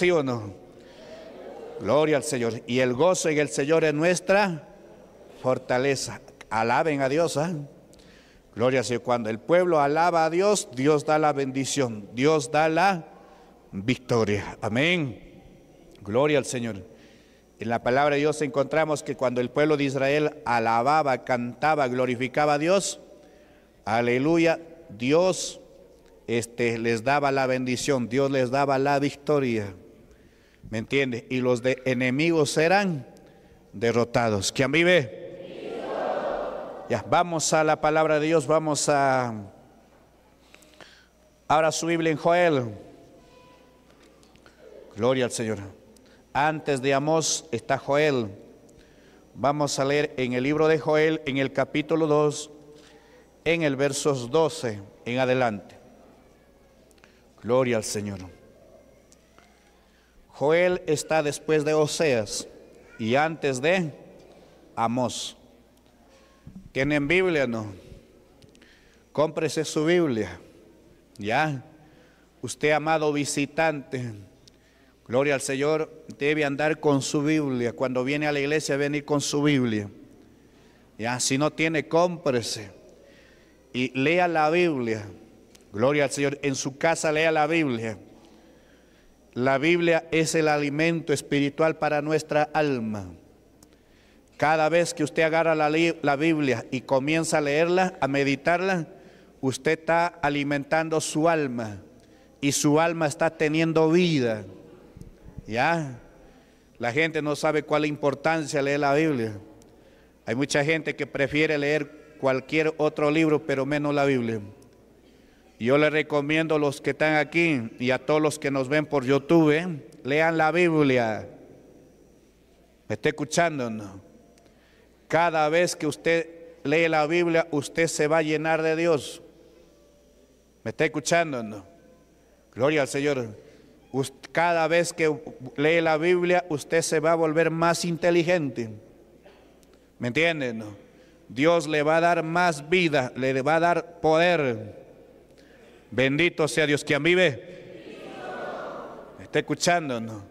¿Sí o no? Gloria al Señor. Y el gozo en el Señor es nuestra fortaleza. Alaben a Dios. ¿ah? Gloria al Señor. Cuando el pueblo alaba a Dios, Dios da la bendición. Dios da la victoria. Amén. Gloria al Señor. En la palabra de Dios encontramos que cuando el pueblo de Israel alababa, cantaba, glorificaba a Dios, aleluya, Dios este, les daba la bendición, Dios les daba la victoria. ¿Me entiende? Y los de enemigos serán derrotados. ¿Quién vive? Ya, vamos a la palabra de Dios, vamos a... Ahora su Biblia en Joel. Gloria al Señor. Antes de Amós está Joel. Vamos a leer en el libro de Joel, en el capítulo 2, en el versos 12 en adelante. Gloria al Señor. Joel está después de Oseas y antes de Amós. ¿Tienen Biblia no? Cómprese su Biblia. Ya. Usted, amado visitante, gloria al Señor, debe andar con su Biblia. Cuando viene a la iglesia, venir con su Biblia. Ya, si no tiene, cómprese. Y lea la Biblia. Gloria al Señor. En su casa lea la Biblia. La Biblia es el alimento espiritual para nuestra alma. Cada vez que usted agarra la, Biblia y comienza a leerla, a meditarla, usted está alimentando su alma y su alma está teniendo vida. ¿Ya? La gente no sabe cuál es la importancia leer la Biblia. Hay mucha gente que prefiere leer cualquier otro libro, pero menos la Biblia. Yo le recomiendo a los que están aquí y a todos los que nos ven por YouTube, lean la Biblia. ¿Me está escuchando? No? Cada vez que usted lee la Biblia, usted se va a llenar de Dios. ¿Me está escuchando? No? Gloria al Señor. Cada vez que lee la Biblia, usted se va a volver más inteligente. ¿Me entienden? Dios le va a dar más vida, le va a dar poder. Bendito sea Dios. quien vive? está escuchando?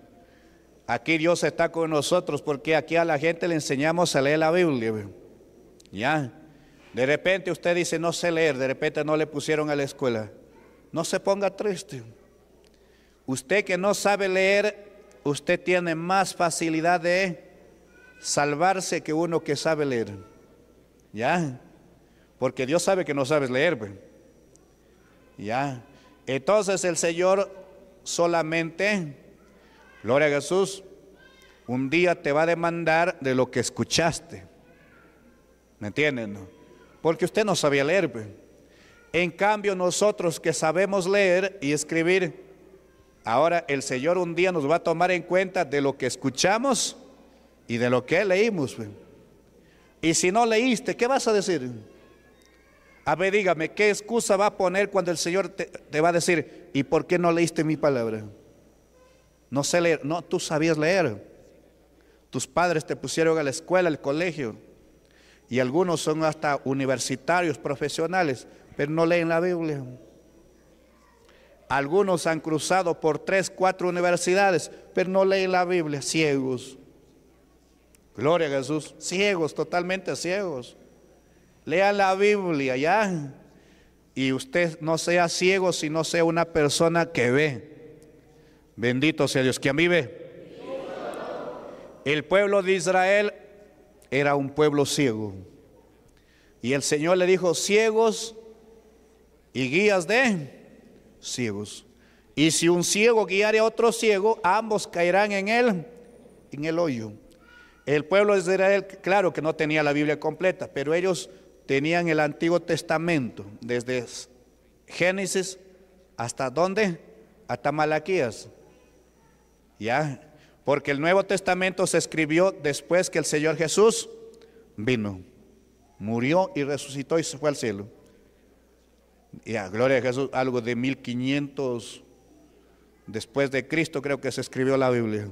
Aquí Dios está con nosotros porque aquí a la gente le enseñamos a leer la Biblia. Ya. De repente usted dice no sé leer, de repente no le pusieron a la escuela. No se ponga triste. Usted que no sabe leer, usted tiene más facilidad de salvarse que uno que sabe leer. ¿Ya? Porque Dios sabe que no sabes leer. Ya. Entonces el Señor solamente, gloria a Jesús, un día te va a demandar de lo que escuchaste. ¿Me entienden? Porque usted no sabía leer. Pues. En cambio, nosotros que sabemos leer y escribir, ahora el Señor un día nos va a tomar en cuenta de lo que escuchamos y de lo que leímos. Pues. Y si no leíste, ¿qué vas a decir? A ver, dígame, ¿qué excusa va a poner cuando el Señor te, va a decir, ¿y por qué no leíste mi palabra? No sé leer, no, tú sabías leer. Tus padres te pusieron a la escuela, al colegio, y algunos son hasta universitarios, profesionales, pero no leen la Biblia. Algunos han cruzado por tres, cuatro universidades, pero no leen la Biblia, ciegos. Gloria a Jesús, ciegos, totalmente ciegos. Lea la Biblia ya. Y usted no sea ciego, sino sea una persona que ve. Bendito sea Dios. quien vive? El pueblo de Israel era un pueblo ciego. Y el Señor le dijo, ciegos y guías de ciegos. Y si un ciego guiare a otro ciego, ambos caerán en él, en el hoyo. El pueblo de Israel, claro que no tenía la Biblia completa, pero ellos tenían el Antiguo Testamento, desde Génesis hasta dónde? Hasta Malaquías. ¿Ya? Porque el Nuevo Testamento se escribió después que el Señor Jesús vino, murió y resucitó y se fue al cielo. Ya, gloria a Jesús, algo de 1500 después de Cristo creo que se escribió la Biblia.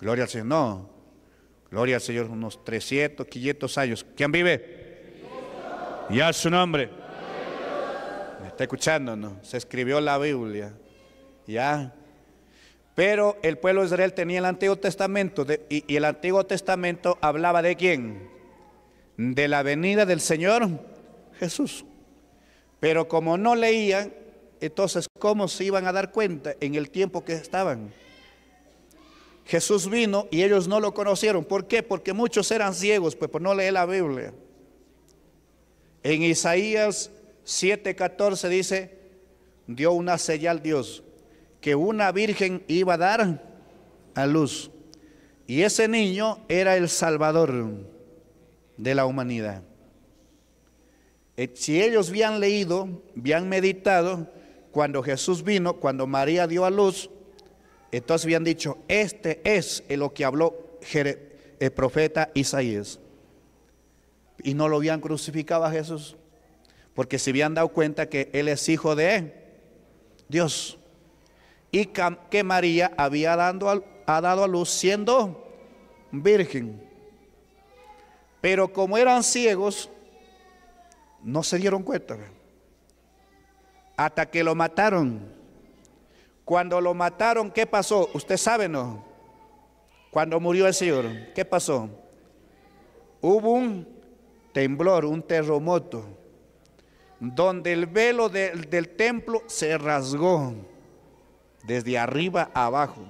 Gloria al Señor, no. Gloria al Señor, unos 300, 500 años. ¿Quién vive? Ya su nombre. está escuchando? No? Se escribió la Biblia. Ya. Pero el pueblo de Israel tenía el Antiguo Testamento. y, y el Antiguo Testamento hablaba de quién? De la venida del Señor Jesús. Pero como no leían, entonces, ¿cómo se iban a dar cuenta en el tiempo que estaban? Jesús vino y ellos no lo conocieron. ¿Por qué? Porque muchos eran ciegos, pues por no leer la Biblia. En Isaías 7:14 dice, dio una señal Dios, que una virgen iba a dar a luz. Y ese niño era el Salvador de la humanidad. Eh, si ellos habían leído, habían meditado, cuando Jesús vino, cuando María dio a luz, entonces habían dicho, este es lo que habló el profeta Isaías y no lo habían crucificado a Jesús, porque se habían dado cuenta que Él es hijo de Dios y que María había dado ha dado a luz siendo virgen. Pero como eran ciegos, no se dieron cuenta. Hasta que lo mataron. Cuando lo mataron, ¿qué pasó? Usted sabe, ¿no? Cuando murió el Señor, ¿qué pasó? Hubo un temblor, un terremoto, donde el velo del templo se rasgó desde arriba abajo,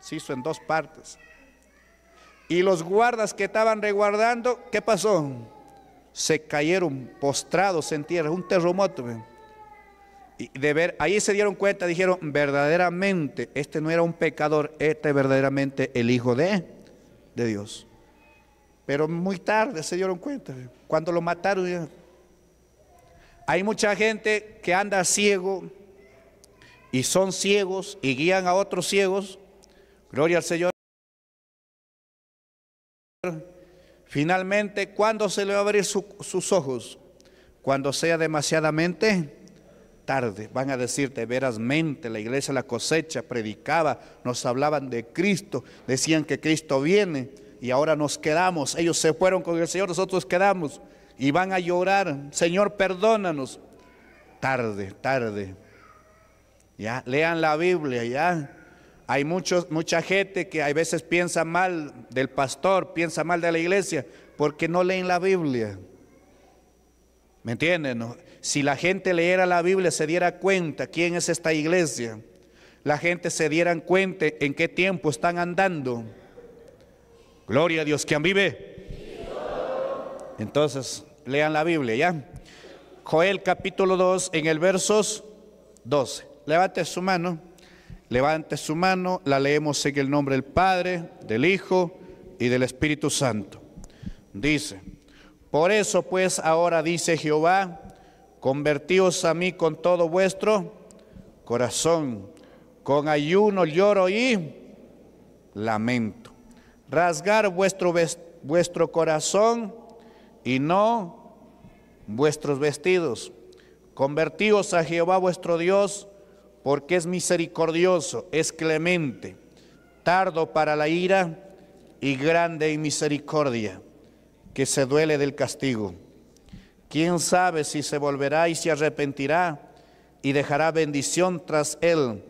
se hizo en dos partes. Y los guardas que estaban reguardando, ¿qué pasó? Se cayeron postrados en tierra, un terremoto. Y de ver, ahí se dieron cuenta, dijeron, verdaderamente, este no era un pecador, este verdaderamente el Hijo de, de Dios. Pero muy tarde se dieron cuenta. Cuando lo mataron, hay mucha gente que anda ciego y son ciegos y guían a otros ciegos. Gloria al Señor. Finalmente, cuando se le va a abrir sus ojos? Cuando sea demasiadamente tarde. Van a decirte, verasmente, la iglesia la cosecha predicaba, nos hablaban de Cristo, decían que Cristo viene y ahora nos quedamos. Ellos se fueron con el Señor, nosotros quedamos y van a llorar, Señor, perdónanos. Tarde, tarde. Ya, lean la Biblia, ya. Hay muchos, mucha gente que a veces piensa mal del pastor, piensa mal de la iglesia, porque no leen la Biblia. ¿Me entienden? Si la gente leyera la Biblia, se diera cuenta quién es esta iglesia. La gente se diera cuenta en qué tiempo están andando. Gloria a Dios. que vive? Entonces, lean la Biblia, ¿ya? Joel capítulo 2, en el versos 12. Levante su mano, levante su mano, la leemos en el nombre del Padre, del Hijo y del Espíritu Santo. Dice, por eso pues ahora dice Jehová, convertíos a mí con todo vuestro corazón, con ayuno, lloro y lamento rasgar vuestro, vuestro corazón y no vuestros vestidos. Convertíos a Jehová vuestro Dios, porque es misericordioso, es clemente, tardo para la ira y grande en misericordia, que se duele del castigo. ¿Quién sabe si se volverá y se arrepentirá y dejará bendición tras él?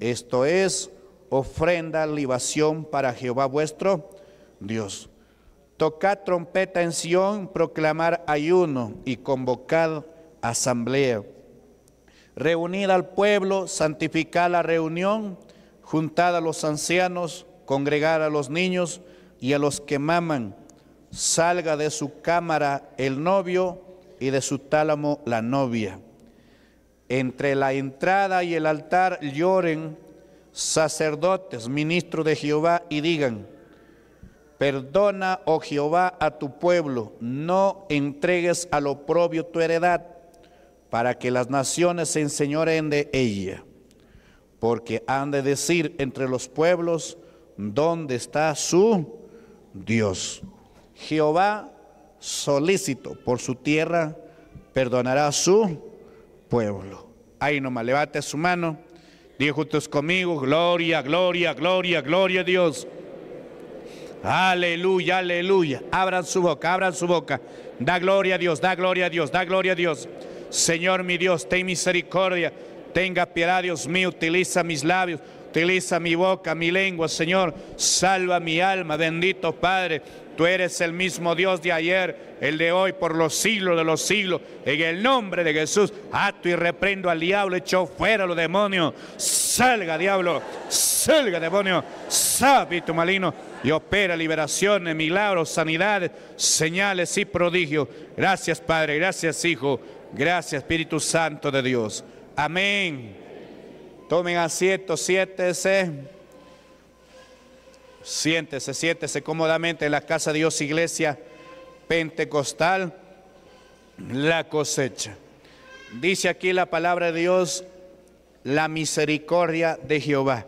Esto es ofrenda, libación para Jehová vuestro Dios. Tocad trompeta en Sión, proclamar ayuno y convocad asamblea. Reunid al pueblo, santificad la reunión, juntad a los ancianos, congregad a los niños y a los que maman. Salga de su cámara el novio y de su tálamo la novia. Entre la entrada y el altar lloren sacerdotes, ministros de Jehová, y digan, perdona, oh Jehová, a tu pueblo, no entregues a lo propio tu heredad, para que las naciones se enseñoren de ella, porque han de decir entre los pueblos, ¿dónde está su Dios? Jehová solícito por su tierra, perdonará a su pueblo. Ahí nomás, levante su mano. Dios juntos conmigo, gloria, gloria, gloria, gloria a Dios. Aleluya, aleluya. Abran su boca, abran su boca. Da gloria a Dios, da gloria a Dios, da gloria a Dios. Señor mi Dios, ten misericordia. Tenga piedad, Dios mío, utiliza mis labios, utiliza mi boca, mi lengua, Señor. Salva mi alma, bendito Padre. Tú eres el mismo Dios de ayer, el de hoy, por los siglos de los siglos. En el nombre de Jesús, ato y reprendo al diablo, echo fuera los demonios. Salga, diablo, salga, demonio, sábito malino, y opera liberaciones, milagros, sanidades, señales y prodigios. Gracias, Padre, gracias, Hijo, gracias, Espíritu Santo de Dios. Amén. Tomen asiento, siéntese. Siéntese, siéntese cómodamente en la casa de Dios, iglesia pentecostal, la cosecha. Dice aquí la palabra de Dios, la misericordia de Jehová.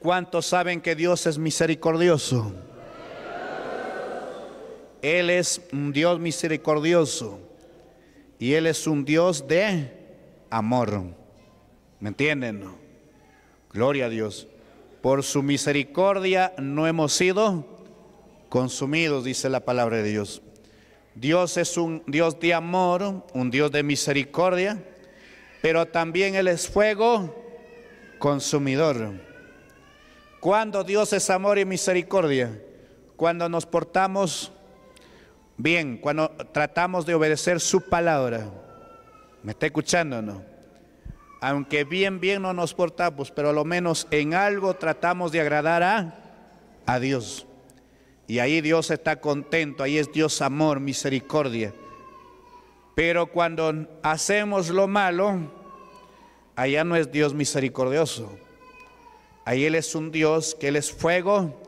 ¿Cuántos saben que Dios es misericordioso? Él es un Dios misericordioso y Él es un Dios de amor. ¿Me entienden? Gloria a Dios. Por su misericordia no hemos sido consumidos, dice la palabra de Dios. Dios es un Dios de amor, un Dios de misericordia, pero también Él es fuego consumidor. Cuando Dios es amor y misericordia, cuando nos portamos bien, cuando tratamos de obedecer su palabra. ¿Me está escuchando no? aunque bien, bien no nos portamos, pero a lo menos en algo tratamos de agradar a, a Dios. Y ahí Dios está contento, ahí es Dios amor, misericordia. Pero cuando hacemos lo malo, allá no es Dios misericordioso. Ahí Él es un Dios que Él es fuego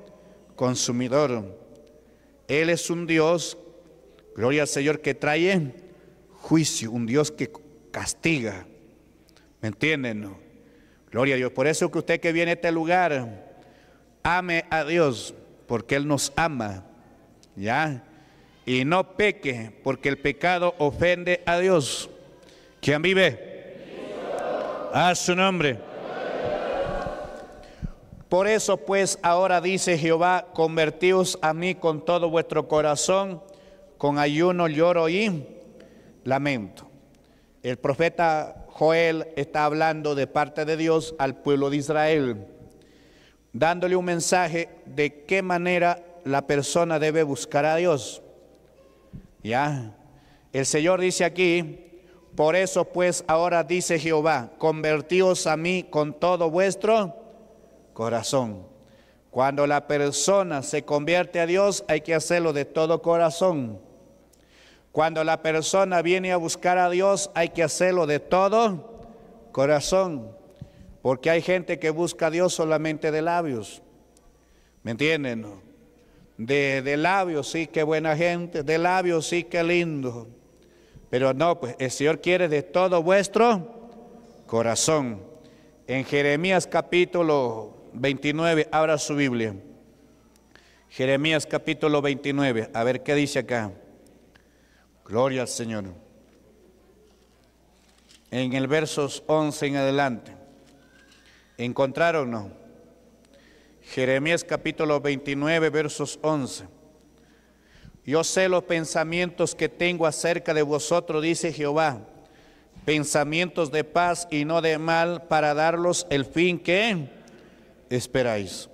consumidor. Él es un Dios, gloria al Señor, que trae juicio, un Dios que castiga. ¿Me entienden? Gloria a Dios. Por eso que usted que viene a este lugar, ame a Dios, porque Él nos ama. ¿Ya? Y no peque, porque el pecado ofende a Dios. ¿Quién vive? A su nombre. Por eso pues ahora dice Jehová, convertíos a mí con todo vuestro corazón, con ayuno, lloro y lamento. El profeta Joel está hablando de parte de Dios al pueblo de Israel, dándole un mensaje de qué manera la persona debe buscar a Dios. Ya, el Señor dice aquí, por eso pues ahora dice Jehová, convertíos a mí con todo vuestro corazón. Cuando la persona se convierte a Dios hay que hacerlo de todo corazón. Cuando la persona viene a buscar a Dios hay que hacerlo de todo corazón, porque hay gente que busca a Dios solamente de labios. ¿Me entienden? De, de labios sí, qué buena gente, de labios sí, qué lindo. Pero no, pues el Señor quiere de todo vuestro corazón. En Jeremías capítulo 29, abra su Biblia. Jeremías capítulo 29, a ver qué dice acá. Gloria al Señor. En el versos 11 en adelante, no. Jeremías capítulo 29, versos 11. Yo sé los pensamientos que tengo acerca de vosotros, dice Jehová, pensamientos de paz y no de mal para darlos el fin que esperáis.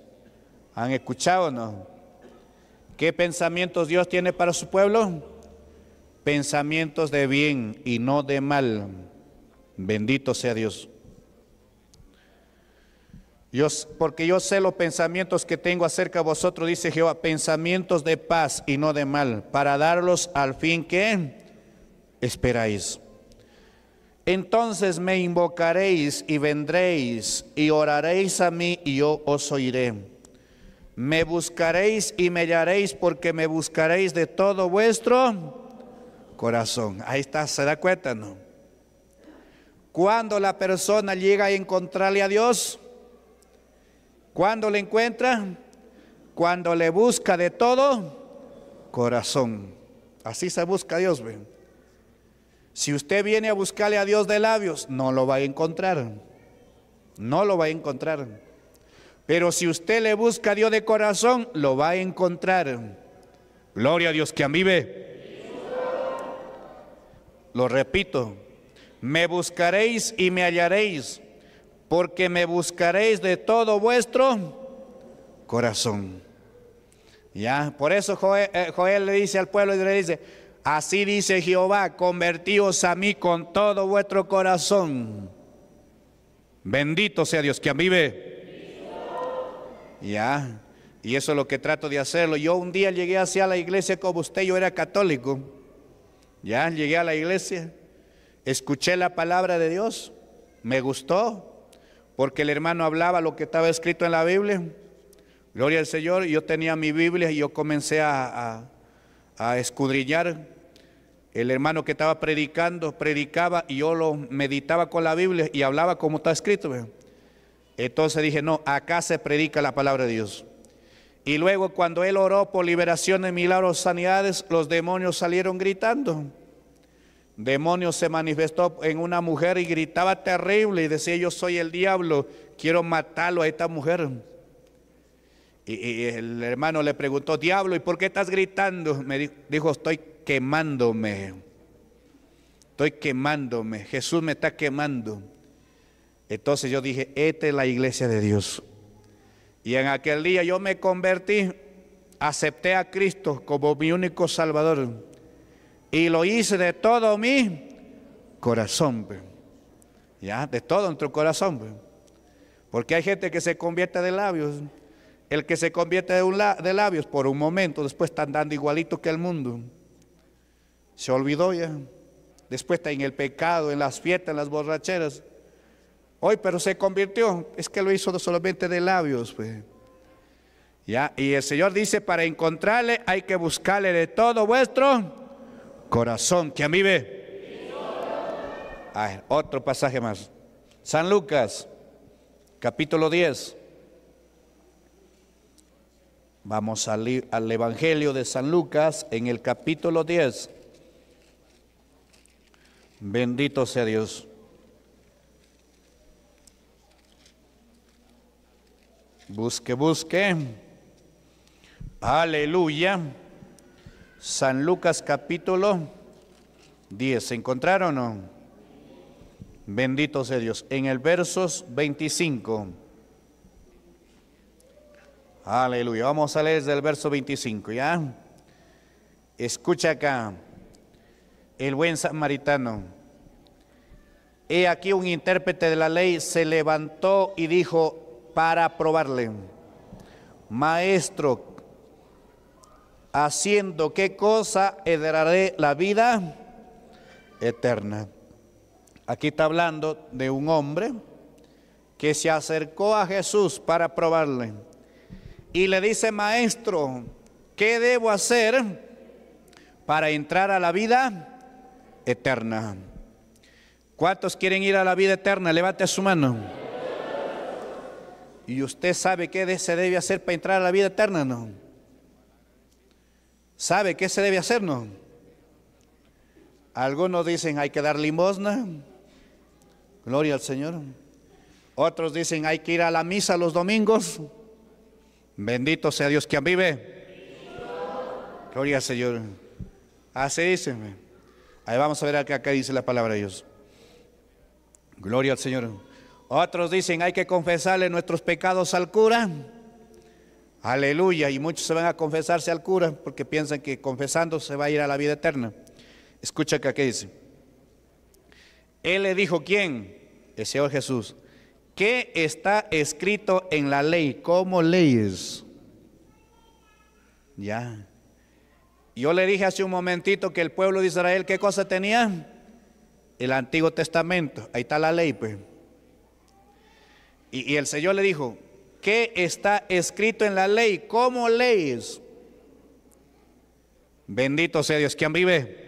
¿Han escuchado no? ¿Qué pensamientos Dios tiene para su pueblo? pensamientos de bien y no de mal. Bendito sea Dios. dios porque yo sé los pensamientos que tengo acerca de vosotros, dice Jehová, pensamientos de paz y no de mal, para darlos al fin que esperáis. Entonces me invocaréis y vendréis y oraréis a mí y yo os oiré. Me buscaréis y me hallaréis porque me buscaréis de todo vuestro corazón. Ahí está, ¿se da cuenta? No? Cuando la persona llega a encontrarle a Dios, cuando le encuentra, cuando le busca de todo corazón. Así se busca a Dios. ven Si usted viene a buscarle a Dios de labios, no lo va a encontrar. No lo va a encontrar. Pero si usted le busca a Dios de corazón, lo va a encontrar. Gloria a Dios que vive. Lo repito, me buscaréis y me hallaréis, porque me buscaréis de todo vuestro corazón. Ya, por eso eh, Joel, le dice al pueblo y le dice, así dice Jehová, convertíos a mí con todo vuestro corazón. Bendito sea Dios, quien vive. Ya, y eso es lo que trato de hacerlo. Yo un día llegué hacia la iglesia como usted, yo era católico. Ya llegué a la iglesia, escuché la palabra de Dios, me gustó, porque el hermano hablaba lo que estaba escrito en la Biblia. Gloria al Señor, yo tenía mi Biblia y yo comencé a, escudrillar. escudriñar. El hermano que estaba predicando, predicaba y yo lo meditaba con la Biblia y hablaba como está escrito. Entonces dije, no, acá se predica la palabra de Dios. Y luego cuando él oró por liberación de milagros, sanidades, los demonios salieron gritando. Demonio se manifestó en una mujer y gritaba terrible y decía, yo soy el diablo, quiero matarlo a esta mujer. Y, y el hermano le preguntó, diablo, ¿y por qué estás gritando? Me dijo, estoy quemándome. Estoy quemándome. Jesús me está quemando. Entonces yo dije, esta es la iglesia de Dios. Y en aquel día yo me convertí, acepté a Cristo como mi único Salvador. Y lo hice de todo mi corazón. ¿Ya? De todo nuestro corazón. Porque hay gente que se convierte de labios. El que se convierte de, de labios por un momento, después está andando igualito que el mundo. Se olvidó ya. Después está en el pecado, en las fiestas, en las borracheras. Hoy, pero se convirtió. Es que lo hizo solamente de labios. Pues. Ya, y el Señor dice, para encontrarle hay que buscarle de todo vuestro corazón. que ¿Quién vive? ve ah, otro pasaje más. San Lucas, capítulo 10. Vamos al, al Evangelio de San Lucas en el capítulo 10. Bendito sea Dios. Busque, busque. Aleluya. San Lucas capítulo 10. ¿Se encontraron o no? Bendito sea Dios. En el versos 25. Aleluya. Vamos a leer desde el verso 25, ¿ya? Escucha acá. El buen samaritano. He aquí un intérprete de la ley se levantó y dijo, para probarle. Maestro, haciendo qué cosa heredaré la vida eterna. Aquí está hablando de un hombre que se acercó a Jesús para probarle y le dice, maestro, ¿qué debo hacer para entrar a la vida eterna? ¿Cuántos quieren ir a la vida eterna? Levante su mano. ¿Y usted sabe qué se debe hacer para entrar a la vida eterna? No. ¿Sabe qué se debe hacer? No. Algunos dicen hay que dar limosna. Gloria al Señor. Otros dicen hay que ir a la misa los domingos. Bendito sea Dios quien vive. Gloria al Señor. Así dicen. Ahí vamos a ver acá, acá dice la palabra de Dios. Gloria al Señor. Otros dicen hay que confesarle nuestros pecados al cura. Aleluya. Y muchos se van a confesarse al cura porque piensan que confesando se va a ir a la vida eterna. Escucha que aquí dice. Él le dijo, ¿quién? El Señor Jesús. ¿Qué está escrito en la ley? ¿Cómo leyes? Ya. Yo le dije hace un momentito que el pueblo de Israel, ¿qué cosa tenía? El Antiguo Testamento. Ahí está la ley, pues. Y, el Señor le dijo, ¿qué está escrito en la ley? ¿Cómo lees? Bendito sea Dios. ¿Quién vive?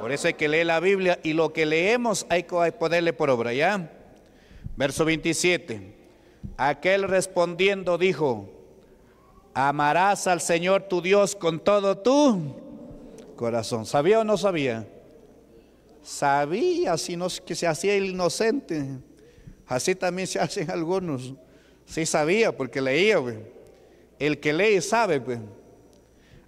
Por eso hay que leer la Biblia y lo que leemos hay que ponerle por obra, ¿ya? Verso 27. Aquel respondiendo dijo, amarás al Señor tu Dios con todo tu corazón. ¿Sabía o no sabía? Sabía, si no que se hacía inocente. Así también se hacen algunos. Sí sabía porque leía, pues. El que lee sabe, pues.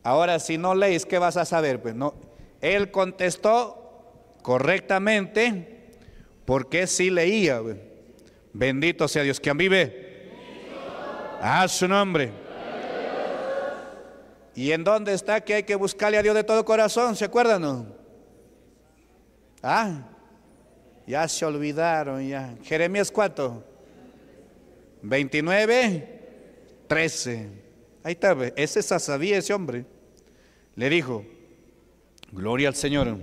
Ahora, si no lees, ¿qué vas a saber? Pues no. Él contestó correctamente porque sí leía. Pues. Bendito sea Dios. quien vive? A su nombre. ¿Y en dónde está que hay que buscarle a Dios de todo corazón? ¿Se acuerdan? No? ¿Ah? Ya se olvidaron, ya. Jeremías 4, 29, 13. Ahí está, ese sabía ese hombre. Le dijo, gloria al Señor.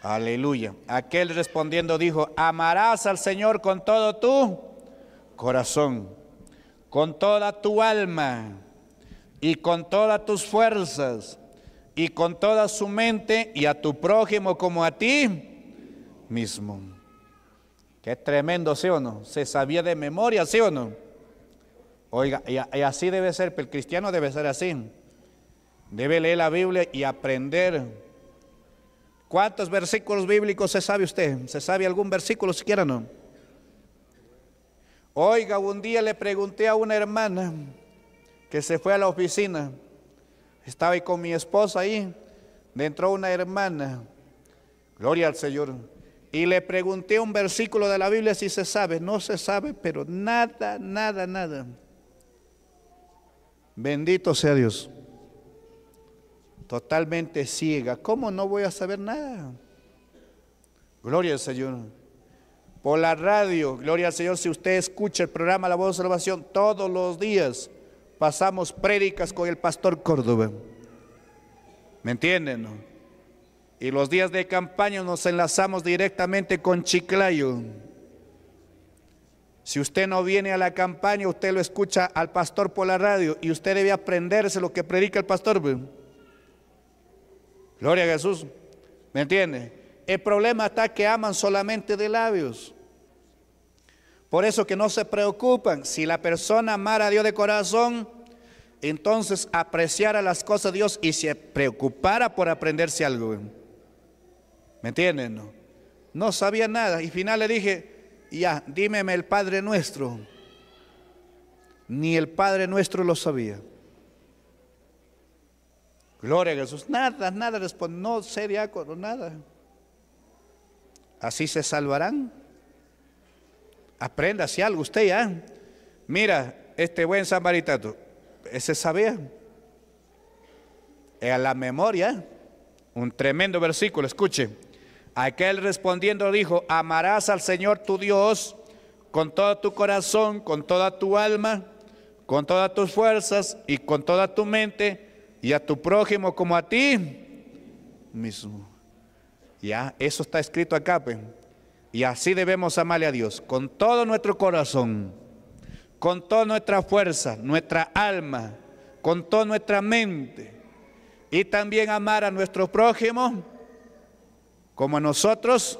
Aleluya. Aquel respondiendo dijo, amarás al Señor con todo tu corazón, con toda tu alma y con todas tus fuerzas y con toda su mente y a tu prójimo como a ti mismo. Qué tremendo, ¿sí o no? Se sabía de memoria, ¿sí o no? Oiga, y, así debe ser, el cristiano debe ser así. Debe leer la Biblia y aprender. ¿Cuántos versículos bíblicos se sabe usted? ¿Se sabe algún versículo siquiera no? Oiga, un día le pregunté a una hermana que se fue a la oficina. Estaba ahí con mi esposa ahí. Dentro una hermana. Gloria al Señor. Y le pregunté un versículo de la Biblia si se sabe. No se sabe, pero nada, nada, nada. Bendito sea Dios. Totalmente ciega. ¿Cómo no voy a saber nada? Gloria al Señor. Por la radio, gloria al Señor, si usted escucha el programa La Voz de Salvación todos los días, pasamos prédicas con el pastor Córdoba. ¿Me entienden? Y los días de campaña nos enlazamos directamente con Chiclayo. Si usted no viene a la campaña, usted lo escucha al pastor por la radio y usted debe aprenderse lo que predica el pastor. Gloria a Jesús. ¿Me entiende? El problema está que aman solamente de labios. Por eso que no se preocupan. Si la persona amara a Dios de corazón, entonces apreciara las cosas de Dios y se preocupara por aprenderse algo. ¿Me entienden? No? sabía nada. Y final le dije, ya, dímeme el Padre Nuestro. Ni el Padre Nuestro lo sabía. Gloria a Jesús. Nada, nada respondió. No sería coronada. nada. Así se salvarán. Aprenda si algo usted ya. ¿ah? Mira, este buen samaritano, ese sabía. A la memoria, un tremendo versículo, escuche. Aquel respondiendo dijo, amarás al Señor tu Dios con todo tu corazón, con toda tu alma, con todas tus fuerzas y con toda tu mente y a tu prójimo como a ti mismo. Ya, eso está escrito acá. Pues. Y así debemos amarle a Dios, con todo nuestro corazón, con toda nuestra fuerza, nuestra alma, con toda nuestra mente. Y también amar a nuestro prójimo como nosotros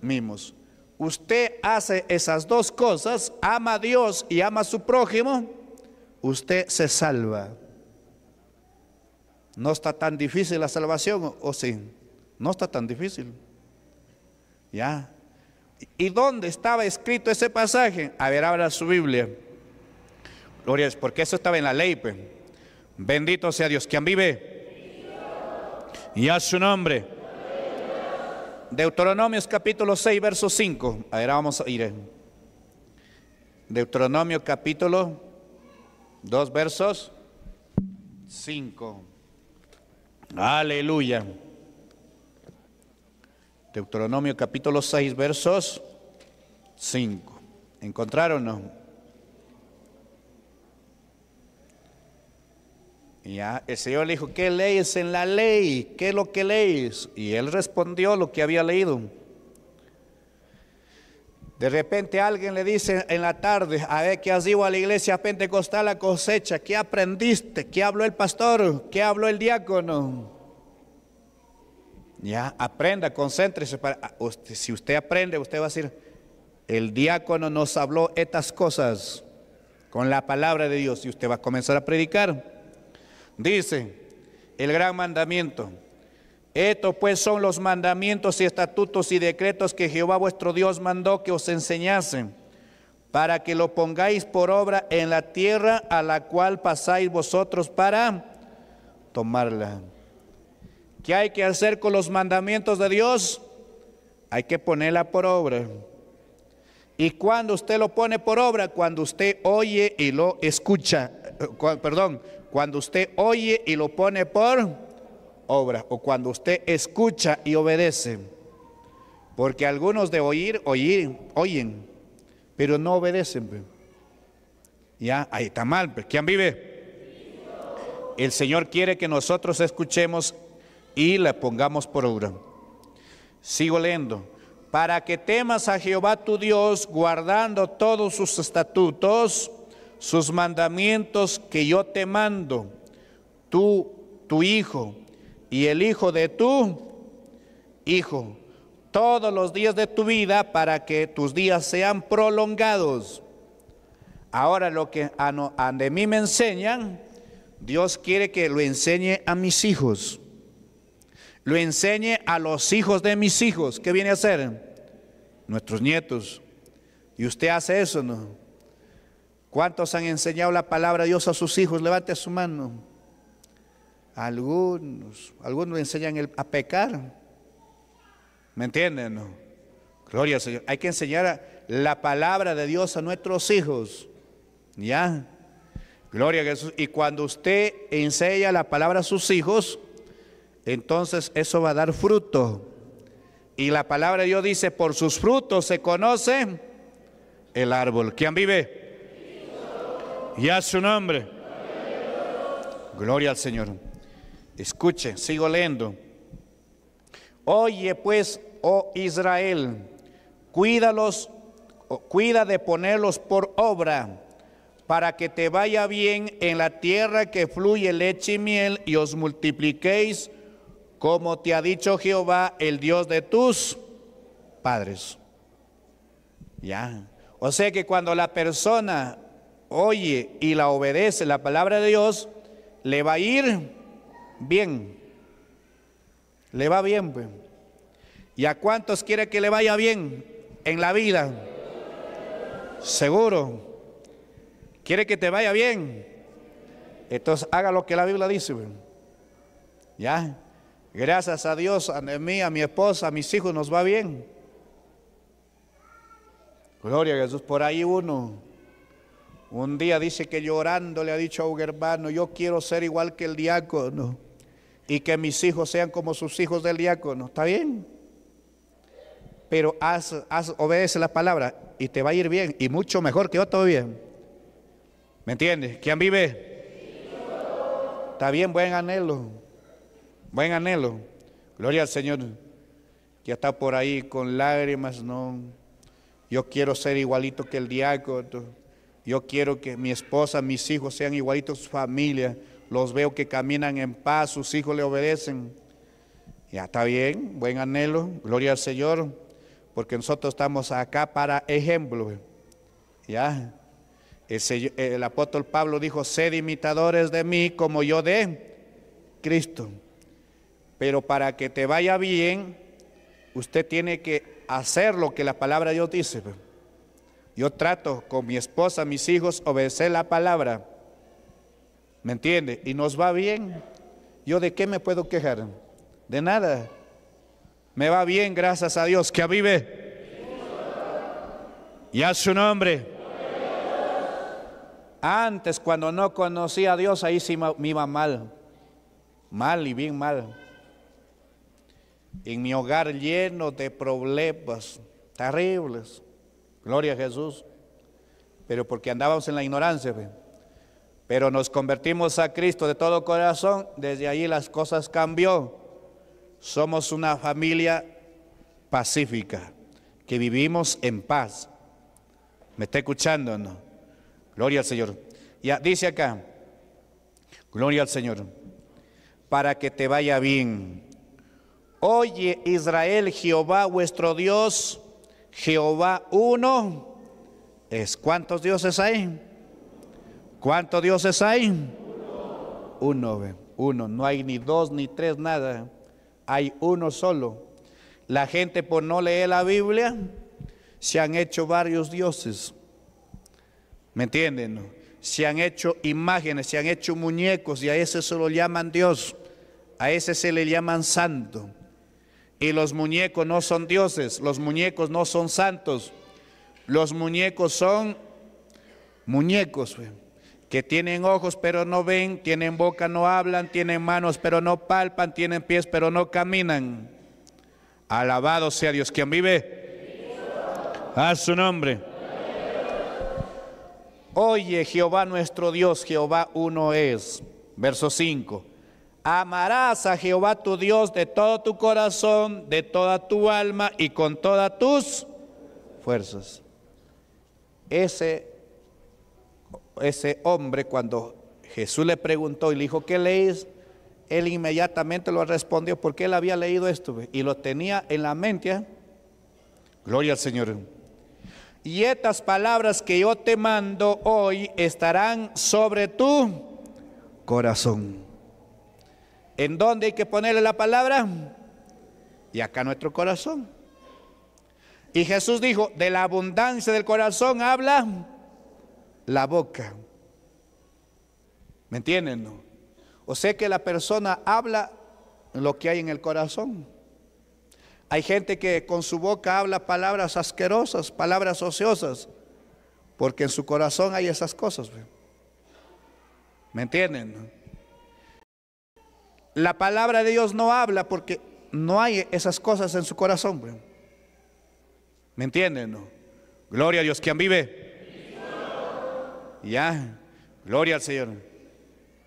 mismos. Usted hace esas dos cosas, ama a Dios y ama a su prójimo, usted se salva. No está tan difícil la salvación, ¿o sí? No está tan difícil. ¿Ya? ¿Y dónde estaba escrito ese pasaje? A ver, abra su Biblia. Gloria, porque eso estaba en la ley. Pues. Bendito sea Dios. quien vive? Y a su nombre. Deuteronomios capítulo 6, verso 5. A ver, vamos a ir. Deuteronomio capítulo 2, versos 5. Aleluya. Deuteronomio capítulo 6, versos 5. ¿Encontraron? No? Ya, el Señor le dijo, ¿qué lees en la ley? ¿Qué es lo que lees? Y él respondió lo que había leído. De repente alguien le dice en la tarde, a ver qué has ido a la iglesia pentecostal la cosecha, ¿qué aprendiste? ¿Qué habló el pastor? ¿Qué habló el diácono? Ya, aprenda, concéntrese. Para, ah, si usted aprende, usted va a decir, el diácono nos habló estas cosas con la palabra de Dios y usted va a comenzar a predicar. Dice el gran mandamiento. Estos pues son los mandamientos y estatutos y decretos que Jehová vuestro Dios mandó que os enseñasen, para que lo pongáis por obra en la tierra a la cual pasáis vosotros para tomarla. ¿Qué hay que hacer con los mandamientos de Dios? Hay que ponerla por obra. ¿Y cuando usted lo pone por obra? Cuando usted oye y lo escucha, eh, perdón, cuando usted oye y lo pone por obra, o cuando usted escucha y obedece. Porque algunos de oír, oír, oyen, pero no obedecen. Ya, ahí está mal. ¿Quién vive? El Señor quiere que nosotros escuchemos y la pongamos por obra. Sigo leyendo. Para que temas a Jehová tu Dios, guardando todos sus estatutos sus mandamientos que yo te mando, tú, tu hijo, y el hijo de tu hijo, todos los días de tu vida para que tus días sean prolongados. Ahora lo que de mí me enseñan, Dios quiere que lo enseñe a mis hijos. Lo enseñe a los hijos de mis hijos. ¿Qué viene a ser Nuestros nietos. Y usted hace eso, ¿no? ¿Cuántos han enseñado la palabra de Dios a sus hijos? Levante su mano. Algunos, algunos enseñan a pecar. ¿Me entienden? Gloria al Señor. Hay que enseñar la palabra de Dios a nuestros hijos. ¿Ya? Gloria a Jesús. Y cuando usted enseña la palabra a sus hijos, entonces eso va a dar fruto. Y la palabra de Dios dice, por sus frutos se conoce el árbol. ¿Quién vive? Y a su nombre. Gloria al Señor. Escuche, sigo leyendo. Oye pues, oh Israel, cuídalos, cuida de ponerlos por obra, para que te vaya bien en la tierra que fluye leche y miel y os multipliquéis, como te ha dicho Jehová, el Dios de tus padres. Ya. O sea que cuando la persona oye y la obedece la palabra de Dios, le va a ir bien. Le va bien, pues. ¿Y a cuántos quiere que le vaya bien en la vida? Seguro. ¿Quiere que te vaya bien? Entonces haga lo que la Biblia dice. Pues. Ya. Gracias a Dios, a mí, a mi esposa, a mis hijos nos va bien. Gloria a Jesús. Por ahí uno un día dice que llorando le ha dicho a un hermano, yo quiero ser igual que el diácono y que mis hijos sean como sus hijos del diácono. ¿Está bien? Pero haz, haz, obedece la palabra y te va a ir bien y mucho mejor que yo bien. ¿Me entiendes? ¿Quién vive? Está bien, buen anhelo. Buen anhelo. Gloria al Señor. Que está por ahí con lágrimas, no. Yo quiero ser igualito que el diácono. Yo quiero que mi esposa, mis hijos sean igualitos a su familia. Los veo que caminan en paz, sus hijos le obedecen. Ya está bien, buen anhelo, gloria al Señor, porque nosotros estamos acá para ejemplo. Ya, el, el apóstol Pablo dijo, sed imitadores de mí como yo de Cristo. Pero para que te vaya bien, usted tiene que hacer lo que la palabra de Dios dice. Pues. Yo trato con mi esposa, mis hijos, obedecer la palabra. ¿Me entiende? Y nos va bien. ¿Yo de qué me puedo quejar? De nada. Me va bien, gracias a Dios, que avive. Y a su nombre. Antes, cuando no conocía a Dios, ahí sí me iba mal. Mal y bien mal. En mi hogar lleno de problemas terribles. Gloria a Jesús. Pero porque andábamos en la ignorancia. Pero nos convertimos a Cristo de todo corazón. Desde allí las cosas cambió. Somos una familia pacífica, que vivimos en paz. ¿Me está escuchando? No? Gloria al Señor. Ya dice acá, gloria al Señor, para que te vaya bien. Oye Israel, Jehová vuestro Dios, Jehová uno es. ¿Cuántos dioses hay? ¿Cuántos dioses hay? Uno. Uno, No hay ni dos, ni tres, nada. Hay uno solo. La gente por no leer la Biblia se han hecho varios dioses. ¿Me entienden? Se han hecho imágenes, se han hecho muñecos y a ese se lo llaman Dios. A ese se le llaman santo. Y los muñecos no son dioses, los muñecos no son santos, los muñecos son muñecos que tienen ojos pero no ven, tienen boca no hablan, tienen manos pero no palpan, tienen pies pero no caminan. Alabado sea Dios quien vive. A su nombre. Oye Jehová nuestro Dios, Jehová uno es. Verso 5. Amarás a Jehová tu Dios de todo tu corazón, de toda tu alma y con todas tus fuerzas. Ese, ese hombre, cuando Jesús le preguntó y le dijo, ¿qué lees? Él inmediatamente lo respondió porque él había leído esto y lo tenía en la mente. ¿eh? Gloria al Señor. Y estas palabras que yo te mando hoy estarán sobre tu corazón. ¿En dónde hay que ponerle la palabra? Y acá nuestro corazón. Y Jesús dijo, de la abundancia del corazón habla la boca. ¿Me entienden? O sea que la persona habla lo que hay en el corazón. Hay gente que con su boca habla palabras asquerosas, palabras ociosas, porque en su corazón hay esas cosas. ¿Me entienden? La palabra de Dios no habla porque no hay esas cosas en su corazón. ¿Me entienden? No? Gloria a Dios. ¿Quién vive? Ya. Gloria al Señor.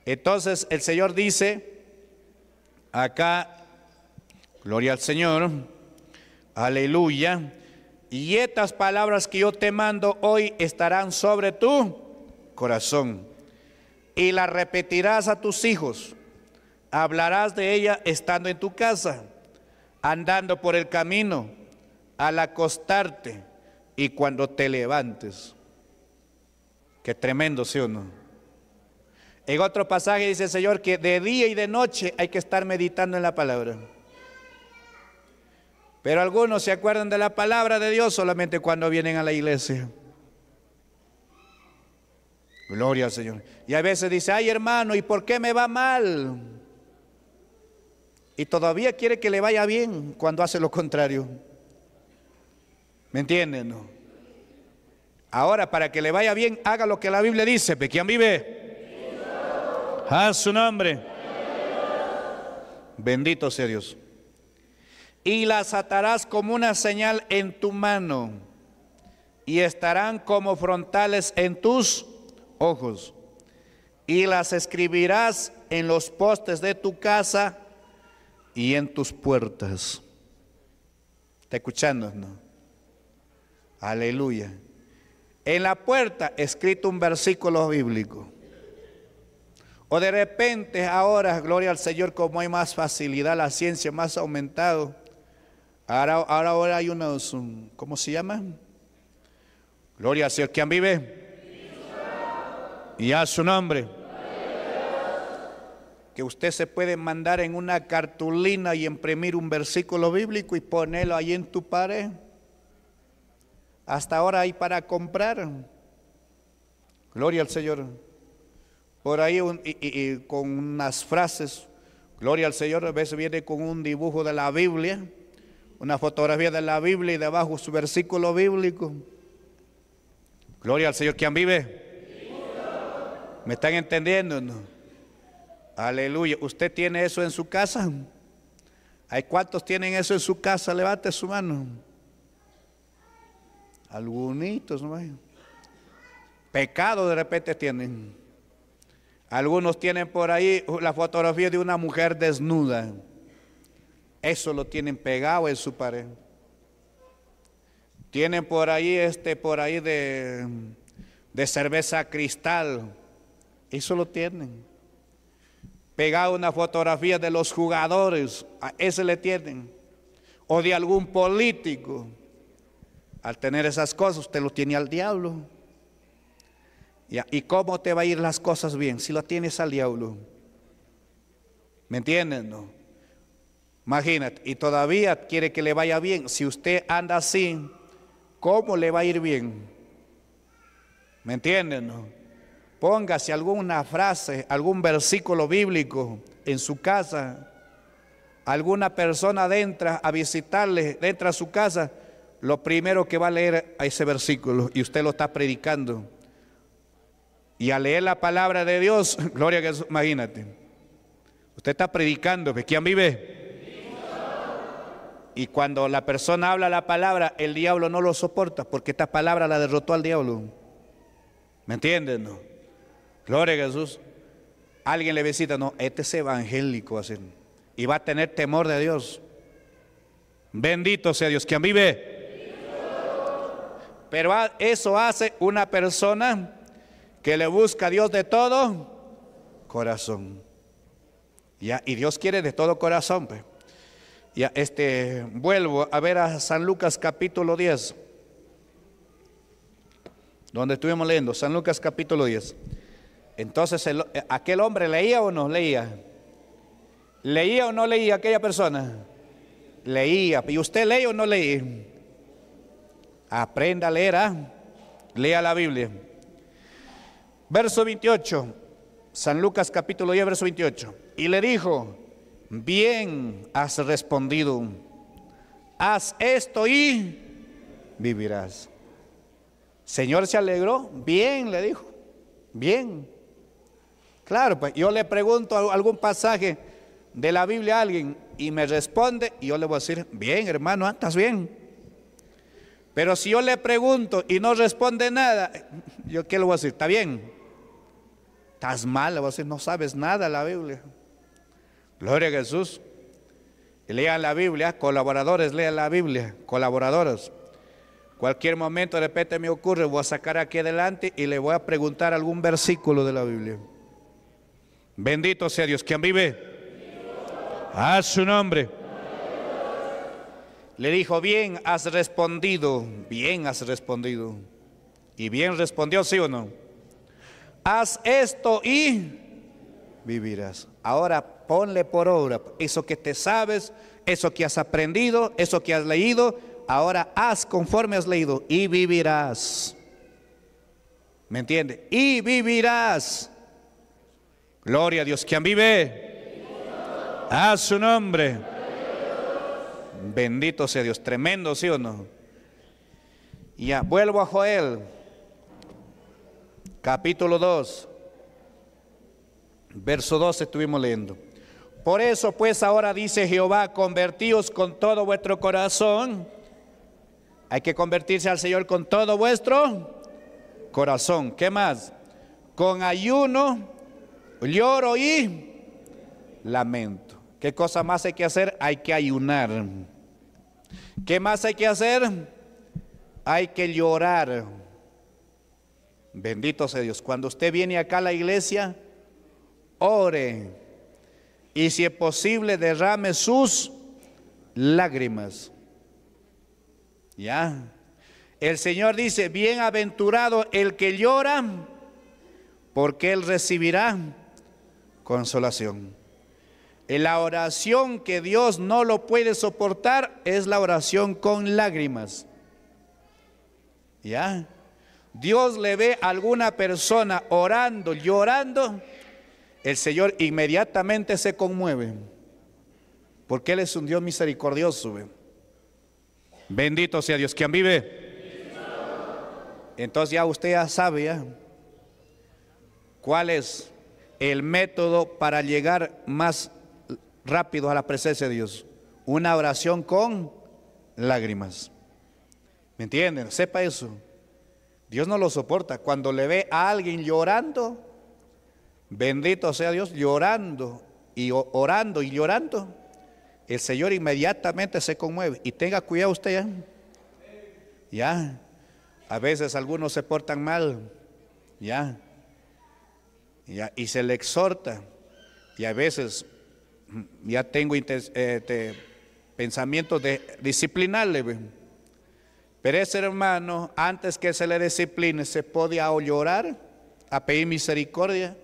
Entonces el Señor dice acá, gloria al Señor, aleluya. Y estas palabras que yo te mando hoy estarán sobre tu corazón. Y las repetirás a tus hijos Hablarás de ella estando en tu casa, andando por el camino, al acostarte y cuando te levantes. Qué tremendo, ¿sí o no? En otro pasaje dice el Señor que de día y de noche hay que estar meditando en la palabra. Pero algunos se acuerdan de la palabra de Dios solamente cuando vienen a la iglesia. Gloria al Señor. Y a veces dice, ay hermano, ¿y por qué me va mal? y todavía quiere que le vaya bien cuando hace lo contrario. ¿Me entienden? Ahora, para que le vaya bien, haga lo que la Biblia dice. ¿De vive? A ah, su nombre. Bendito sea Dios. Y las atarás como una señal en tu mano y estarán como frontales en tus ojos. Y las escribirás en los postes de tu casa y en tus puertas. ¿Está escuchando? No? Aleluya. En la puerta escrito un versículo bíblico. O de repente ahora, gloria al Señor, como hay más facilidad, la ciencia más aumentado. Ahora, ahora, ahora hay unos, ¿cómo se llama? Gloria al Señor, quien vive? Y a su nombre que usted se puede mandar en una cartulina y imprimir un versículo bíblico y ponerlo allí en tu pared. Hasta ahora hay para comprar. Gloria al Señor. Por ahí y, con unas frases. Gloria al Señor. A veces viene con un dibujo de la Biblia, una fotografía de la Biblia y debajo su versículo bíblico. Gloria al Señor. ¿Quién vive? ¿Me están entendiendo? Aleluya. ¿Usted tiene eso en su casa? ¿Hay cuántos tienen eso en su casa? Levante su mano. Algunos, ¿no? Pecado de repente tienen. Algunos tienen por ahí la fotografía de una mujer desnuda. Eso lo tienen pegado en su pared. Tienen por ahí este, por ahí de, de cerveza cristal. Eso lo tienen pegado una fotografía de los jugadores, a ese le tienen, o de algún político. Al tener esas cosas, usted lo tiene al diablo. ¿Y cómo te va a ir las cosas bien si lo tienes al diablo? ¿Me entienden? No? Imagínate, y todavía quiere que le vaya bien. Si usted anda así, ¿cómo le va a ir bien? ¿Me entienden? Póngase alguna frase, algún versículo bíblico en su casa. Alguna persona entra a visitarle, entra a su casa, lo primero que va a leer a ese versículo y usted lo está predicando. Y al leer la palabra de Dios, gloria a Jesús, imagínate. Usted está predicando, ¿quién vive? Y cuando la persona habla la palabra, el diablo no lo soporta porque esta palabra la derrotó al diablo. ¿Me entienden? No? Gloria a Jesús. Alguien le visita, no, este es evangélico así. Y va a tener temor de Dios. Bendito sea Dios, quien vive. Pero eso hace una persona que le busca a Dios de todo corazón. y Dios quiere de todo corazón. Pues. Ya, este, vuelvo a ver a San Lucas capítulo 10, donde estuvimos leyendo, San Lucas capítulo 10. Entonces, eh, ¿aquel hombre leía o no leía? ¿Leía o no leía aquella persona? Leía. ¿Y usted lee o no lee? Aprenda a leer, ¿ah? Lea la Biblia. Verso 28. San Lucas capítulo 10, verso 28. Y le dijo, bien has respondido, haz esto y vivirás. Señor se alegró, bien le dijo, bien. Claro, pues yo le pregunto algún pasaje de la Biblia a alguien y me responde, y yo le voy a decir, bien hermano, estás bien. Pero si yo le pregunto y no responde nada, yo qué le voy a decir, está bien. Estás mal, le voy a decir, no sabes nada de la Biblia. Gloria a Jesús. Lean la Biblia, colaboradores, lean la Biblia, colaboradores. Cualquier momento de repente me ocurre, voy a sacar aquí adelante y le voy a preguntar algún versículo de la Biblia. Bendito sea Dios. quien vive? A su nombre. Le dijo, bien has respondido, bien has respondido. Y bien respondió, sí o no. Haz esto y vivirás. Ahora ponle por obra eso que te sabes, eso que has aprendido, eso que has leído. Ahora haz conforme has leído y vivirás. ¿Me entiende? Y vivirás. Gloria a Dios. quien vive? A su nombre. Bendito sea Dios. Tremendo, ¿sí o no? Ya, vuelvo a Joel, capítulo 2, verso 2: estuvimos leyendo. Por eso pues ahora dice Jehová, convertíos con todo vuestro corazón. Hay que convertirse al Señor con todo vuestro corazón. ¿Qué más? Con ayuno Lloro y lamento. ¿Qué cosa más hay que hacer? Hay que ayunar. ¿Qué más hay que hacer? Hay que llorar. Bendito sea Dios. Cuando usted viene acá a la iglesia, ore. Y si es posible, derrame sus lágrimas. ¿Ya? El Señor dice, bienaventurado el que llora, porque él recibirá consolación. La oración que Dios no lo puede soportar es la oración con lágrimas. ¿Ya? Dios le ve a alguna persona orando, llorando, el Señor inmediatamente se conmueve. Porque Él es un Dios misericordioso. Bendito sea Dios. quien vive? Entonces ya usted ya sabe cuál es el método para llegar más rápido a la presencia de Dios. Una oración con lágrimas. ¿Me entienden? Sepa eso. Dios no lo soporta. Cuando le ve a alguien llorando, bendito sea Dios, llorando y orando y llorando, el Señor inmediatamente se conmueve. Y tenga cuidado usted ya. ¿eh? Ya. A veces algunos se portan mal. Ya y se le exhorta. Y a veces mm, ya tengo este, pensamiento de disciplinarle. Pero ese hermano, antes que se le discipline, se podía llorar, a pedir misericordia,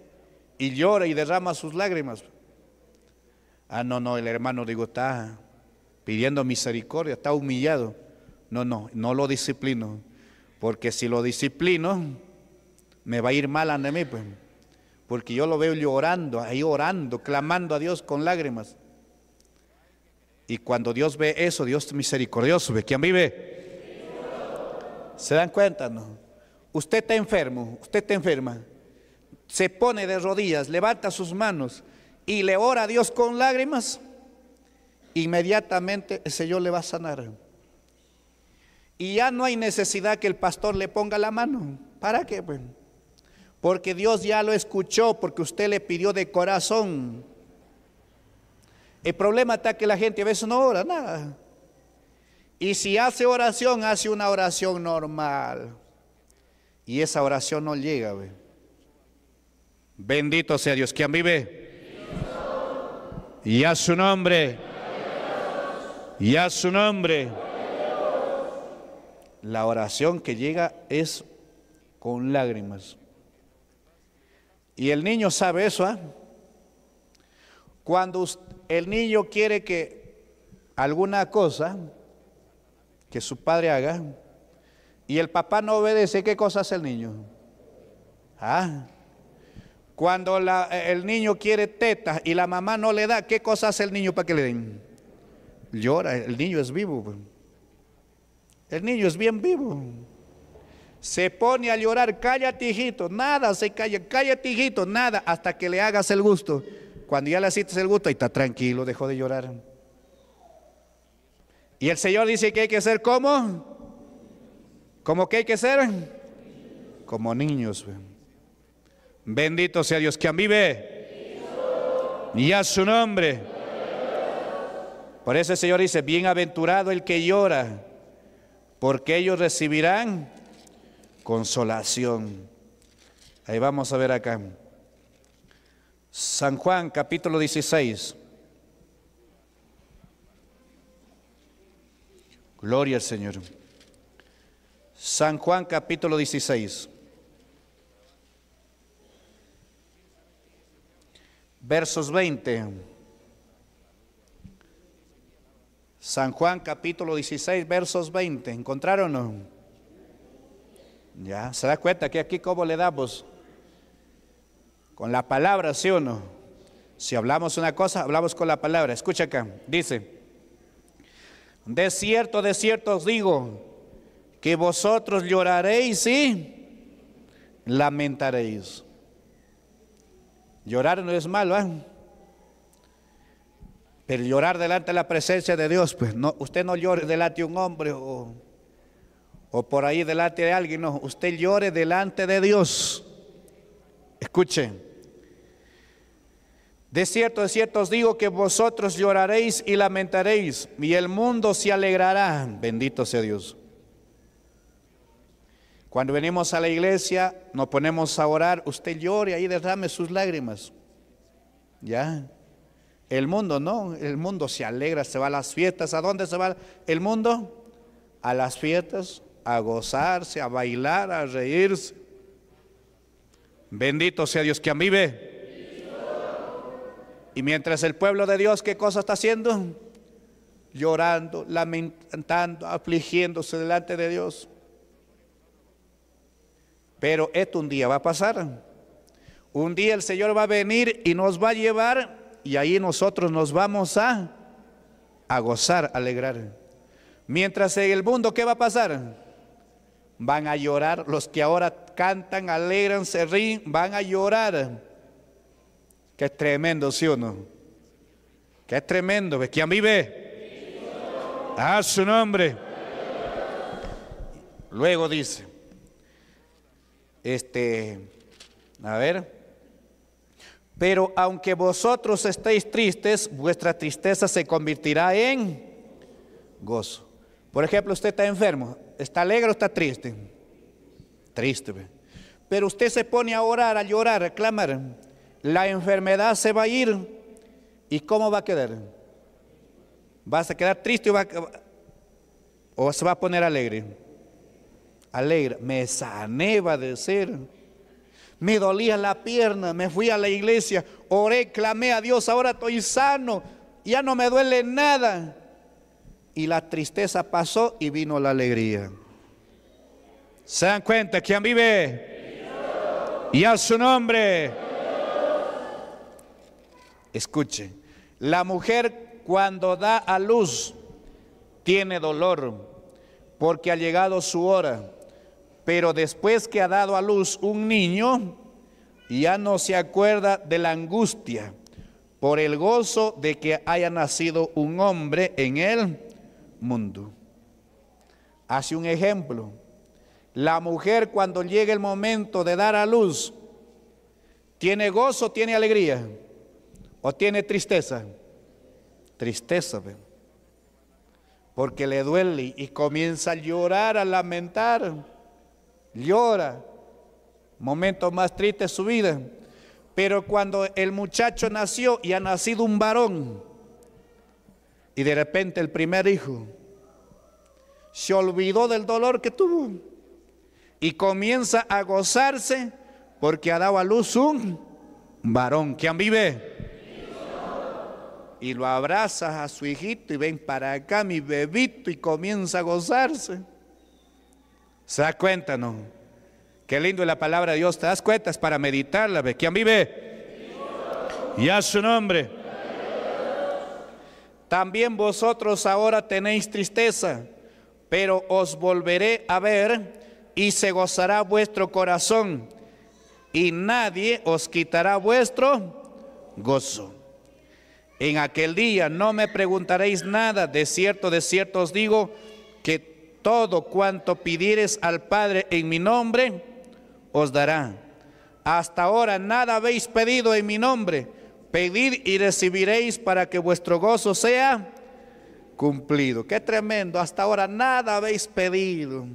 y llora y derrama sus lágrimas. Ah, no, no, el hermano, digo, está pidiendo misericordia, está humillado. No, no, no lo disciplino, porque si lo disciplino, me va a ir mal ante mí, pues porque yo lo veo llorando, ahí orando, clamando a Dios con lágrimas. Y cuando Dios ve eso, Dios misericordioso, ¿ve quién vive? ¿Se dan cuenta? No? Usted está enfermo, usted está enferma. Se pone de rodillas, levanta sus manos y le ora a Dios con lágrimas. Inmediatamente el Señor le va a sanar. Y ya no hay necesidad que el pastor le ponga la mano. ¿Para qué? Bueno, pues? porque Dios ya lo escuchó, porque usted le pidió de corazón. El problema está que la gente a veces no ora nada. Y si hace oración, hace una oración normal. Y esa oración no llega. Bendito sea Dios. quien vive? Y a su nombre. Y a su nombre. La oración que llega es con lágrimas. Y el niño sabe eso. ¿ah? Cuando el niño quiere que alguna cosa que su padre haga y el papá no obedece, ¿qué cosa hace el niño? ¿Ah? Cuando el niño quiere teta y la mamá no le da, ¿qué cosa hace el niño para que le den? Llora, el niño es vivo. Pues. El niño es bien vivo se pone a llorar, cállate hijito, nada, se calla, cállate hijito, nada, hasta que le hagas el gusto. Cuando ya le haces el gusto, ahí está tranquilo, dejó de llorar. Y el Señor dice que hay que ser como, como que hay que ser, como niños. Bendito sea Dios, quien vive y a su nombre. Por eso el Señor dice, bienaventurado el que llora, porque ellos recibirán consolación. Ahí vamos a ver acá. San Juan capítulo 16. Gloria al Señor. San Juan capítulo 16. Versos 20. San Juan capítulo 16, versos 20. ¿Encontraron? Ya, se da cuenta que aquí cómo le damos. Con la palabra, sí o no. Si hablamos una cosa, hablamos con la palabra. Escucha acá, dice. De cierto, de cierto os digo, que vosotros lloraréis y lamentaréis. Llorar no es malo, ¿eh? Pero llorar delante de la presencia de Dios, pues no, usted no llore delante de un hombre o o por ahí delante de alguien, no, usted llore delante de Dios. Escuche. De cierto, de cierto os digo que vosotros lloraréis y lamentaréis, y el mundo se alegrará. Bendito sea Dios. Cuando venimos a la iglesia, nos ponemos a orar, usted llore ahí derrame sus lágrimas. ¿Ya? El mundo no, el mundo se alegra, se va a las fiestas. ¿A dónde se va el mundo? A las fiestas, a gozarse, a bailar, a reírse. Bendito sea Dios que a mí ve. Y mientras el pueblo de Dios, ¿qué cosa está haciendo? Llorando, lamentando, afligiéndose delante de Dios. Pero esto un día va a pasar. Un día el Señor va a venir y nos va a llevar y ahí nosotros nos vamos a, gozar, alegrar. Mientras en el mundo, ¿qué va a pasar? van a llorar. Los que ahora cantan, alegran, se ríen, van a llorar. Que es tremendo, ¿sí o no? Que es tremendo. ¿Quién vive? A ah, su nombre. Luego dice, este, a ver. Pero aunque vosotros estéis tristes, vuestra tristeza se convertirá en gozo. Por ejemplo, usted está enfermo, ¿Está alegre o está triste? Triste. Pero usted se pone a orar, a llorar, a clamar. La enfermedad se va a ir. ¿Y cómo va a quedar? ¿Vas a quedar triste o, va se va a poner alegre? Alegre. Me sané, va a Me dolía la pierna, me fui a la iglesia, oré, clamé a Dios, ahora estoy sano, ya no me duele nada y la tristeza pasó y vino la alegría. ¿Se dan cuenta quién vive? Y a su nombre. Escuche, la mujer cuando da a luz tiene dolor porque ha llegado su hora, pero después que ha dado a luz un niño, ya no se acuerda de la angustia por el gozo de que haya nacido un hombre en él mundo. Hace un ejemplo. La mujer cuando llega el momento de dar a luz, ¿tiene gozo, tiene alegría? ¿O tiene tristeza? Tristeza, porque le duele y comienza a llorar, a lamentar, llora. Momento más triste de su vida. Pero cuando el muchacho nació y ha nacido un varón, y de repente el primer hijo se olvidó del dolor que tuvo y comienza a gozarse porque ha dado a luz un varón. ¿Quién vive? Y lo abraza a su hijito y ven para acá mi bebito y comienza a gozarse. ¿Se da cuenta, no? Qué lindo la palabra de Dios. ¿Te das cuenta? Es para meditarla. ¿Quién vive? Y a su nombre. También vosotros ahora tenéis tristeza, pero os volveré a ver y se gozará vuestro corazón y nadie os quitará vuestro gozo. En aquel día no me preguntaréis nada, de cierto, de cierto os digo que todo cuanto pidieres al Padre en mi nombre, os dará. Hasta ahora nada habéis pedido en mi nombre Pedid y recibiréis para que vuestro gozo sea cumplido. Qué tremendo. Hasta ahora nada habéis pedido.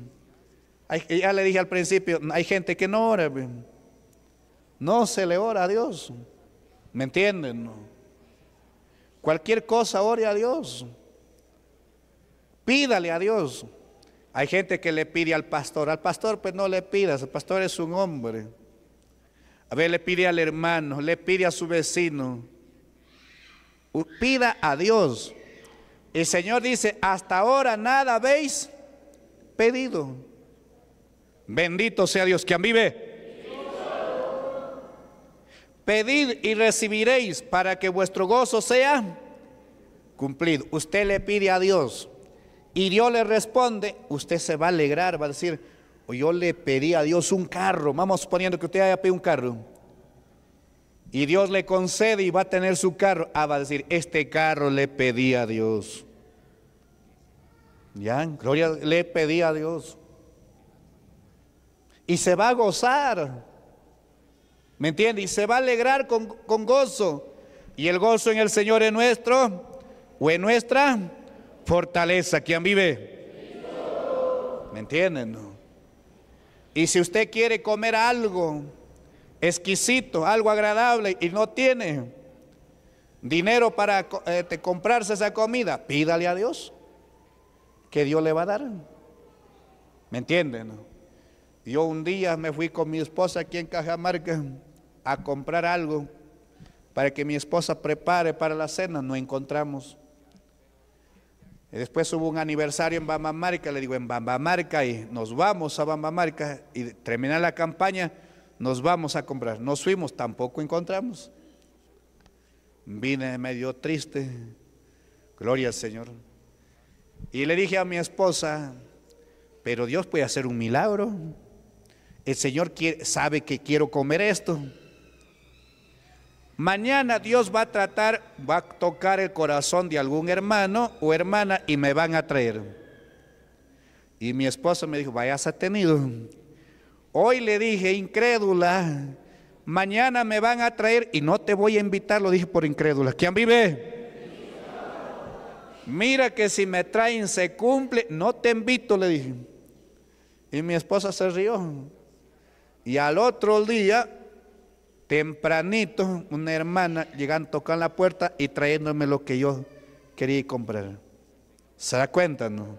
ya le dije al principio, hay gente que no ora. No se le ora a Dios. ¿Me entienden? Cualquier cosa ore a Dios. Pídale a Dios. Hay gente que le pide al pastor. Al pastor pues no le pidas. El pastor es un hombre. A ver, le pide al hermano, le pide a su vecino. Pida a Dios. El Señor dice, hasta ahora nada habéis pedido. Bendito sea Dios, quien vive. Pedid y recibiréis para que vuestro gozo sea cumplido. Usted le pide a Dios y Dios le responde, usted se va a alegrar, va a decir, o yo le pedí a Dios un carro, vamos suponiendo que usted haya pedido un carro, y Dios le concede y va a tener su carro, ah, va a decir, este carro le pedí a Dios. Ya, gloria, le pedí a Dios. Y se va a gozar, ¿me entiende? Y se va a alegrar con, con gozo. Y el gozo en el Señor es nuestro o en nuestra fortaleza. ¿Quién vive? ¿Me entienden? Y si usted quiere comer algo exquisito, algo agradable y no tiene dinero para este, comprarse esa comida, pídale a Dios que Dios le va a dar. ¿Me entienden? Yo un día me fui con mi esposa aquí en Cajamarca a comprar algo para que mi esposa prepare para la cena. No encontramos. Después hubo un aniversario en Bambamarca, le digo en Bambamarca y nos vamos a Bambamarca y terminar la campaña, nos vamos a comprar. Nos fuimos, tampoco encontramos. Vine medio triste, gloria al Señor. Y le dije a mi esposa, pero Dios puede hacer un milagro. El Señor sabe que quiero comer esto. Mañana Dios va a tratar, va a tocar el corazón de algún hermano o hermana y me van a traer. Y mi esposa me dijo, vayas atenido. Hoy le dije, incrédula, mañana me van a traer y no te voy a invitar, lo dije por incrédula. ¿Quién vive? Mira que si me traen se cumple, no te invito, le dije. Y mi esposa se rió. Y al otro día Tempranito, una hermana llegan, tocan la puerta y trayéndome lo que yo quería comprar. ¿Se da cuenta, no?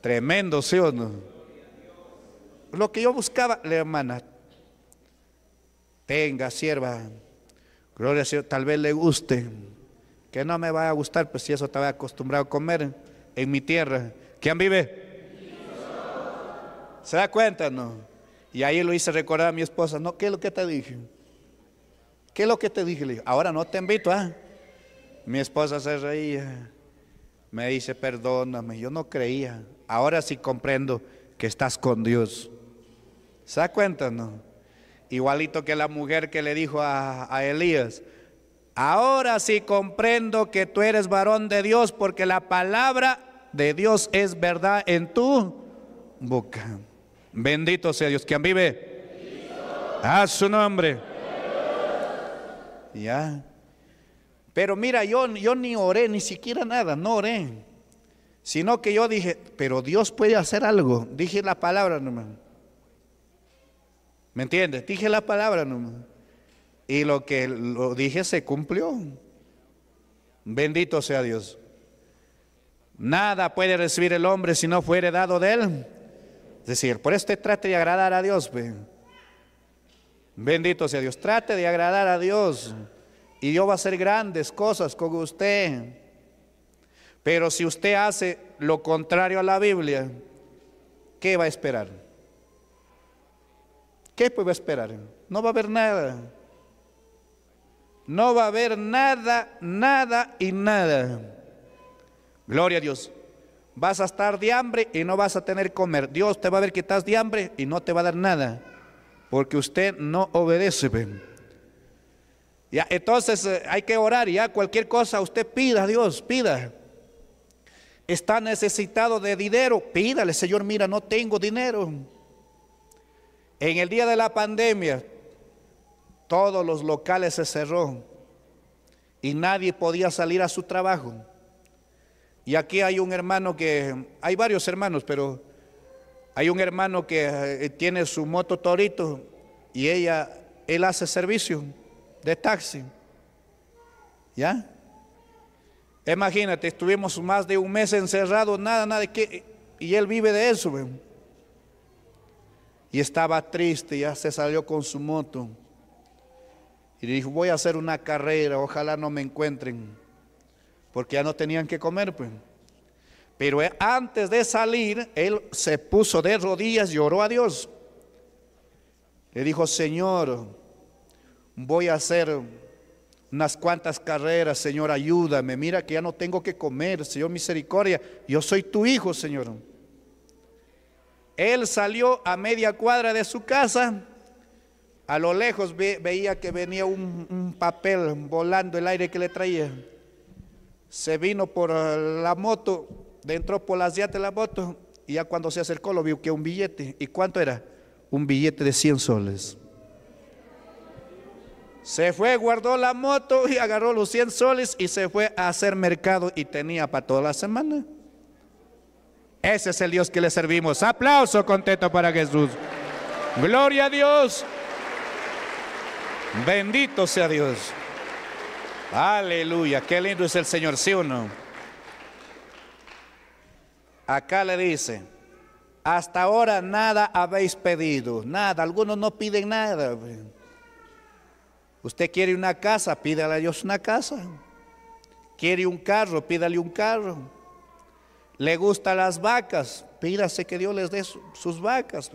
Tremendo, ¿sí o no? Lo que yo buscaba, la hermana, tenga, sierva, gloria a Dios tal vez le guste, que no me va a gustar, pues si eso estaba acostumbrado a comer en mi tierra. ¿Quién vive? ¿Se da cuenta, no? Y ahí lo hice recordar a mi esposa, no, ¿qué es lo que te dije? ¿Qué es lo que te dije? Le dije, ahora no te invito, ¿ah? Mi esposa se reía, me dice, perdóname, yo no creía, ahora sí comprendo que estás con Dios. ¿Se da cuenta, no? Igualito que la mujer que le dijo a Elías, ahora sí comprendo que tú eres varón de Dios porque la palabra de Dios es verdad en tu boca. Bendito sea Dios. quien vive? A su nombre. Ya. Pero mira, yo, yo ni oré, ni siquiera nada, no oré. Sino que yo dije, pero Dios puede hacer algo. Dije la palabra nomás. ¿Me entiendes? Dije la palabra no Y lo que lo dije se cumplió. Bendito sea Dios. Nada puede recibir el hombre si no fuere dado de él. Es decir, por este trate de agradar a Dios. Bendito sea Dios. Trate de agradar a Dios. Y Dios va a hacer grandes cosas con usted. Pero si usted hace lo contrario a la Biblia, ¿qué va a esperar? ¿Qué puede esperar? No va a haber nada. No va a haber nada, nada y nada. Gloria a Dios vas a estar de hambre y no vas a tener comer. Dios te va a ver que estás de hambre y no te va a dar nada, porque usted no obedece. Ya, entonces eh, hay que orar, ya cualquier cosa usted pida a Dios, pida. Está necesitado de dinero, pídale, Señor, mira, no tengo dinero. En el día de la pandemia, todos los locales se cerró y nadie podía salir a su trabajo. Y aquí hay un hermano que, hay varios hermanos, pero hay un hermano que eh, tiene su moto Torito y ella, él hace servicio de taxi. ¿Ya? Imagínate, estuvimos más de un mes encerrados, nada, nada, que, y él vive de eso. Y estaba triste, ya se salió con su moto. Y dijo, voy a hacer una carrera, ojalá no me encuentren porque ya no tenían que comer. Pues. Pero eh, antes de salir, él se puso de rodillas y oró a Dios. Le dijo, Señor, voy a hacer unas cuantas carreras, Señor, ayúdame. Mira que ya no tengo que comer, Señor, misericordia. Yo soy tu hijo, Señor. Él salió a media cuadra de su casa. A lo lejos veía que venía un papel volando el aire que le traía se vino por la moto, entró por las de la moto y ya cuando se acercó lo vio que un billete. ¿Y cuánto era? Un billete de 100 soles. Se fue, guardó la moto y agarró los 100 soles y se fue a hacer mercado y tenía para toda la semana. Ese es el Dios que le servimos. Aplauso contento para Jesús. Gloria a Dios. Bendito sea Dios. Aleluya, qué lindo es el Señor, ¿sí o no? Acá le dice, hasta ahora nada habéis pedido, nada, algunos no piden nada. Usted quiere una casa, pídale a Dios una casa. Quiere un carro, pídale un carro. Le gustan las vacas, pídase que Dios les dé sus vacas.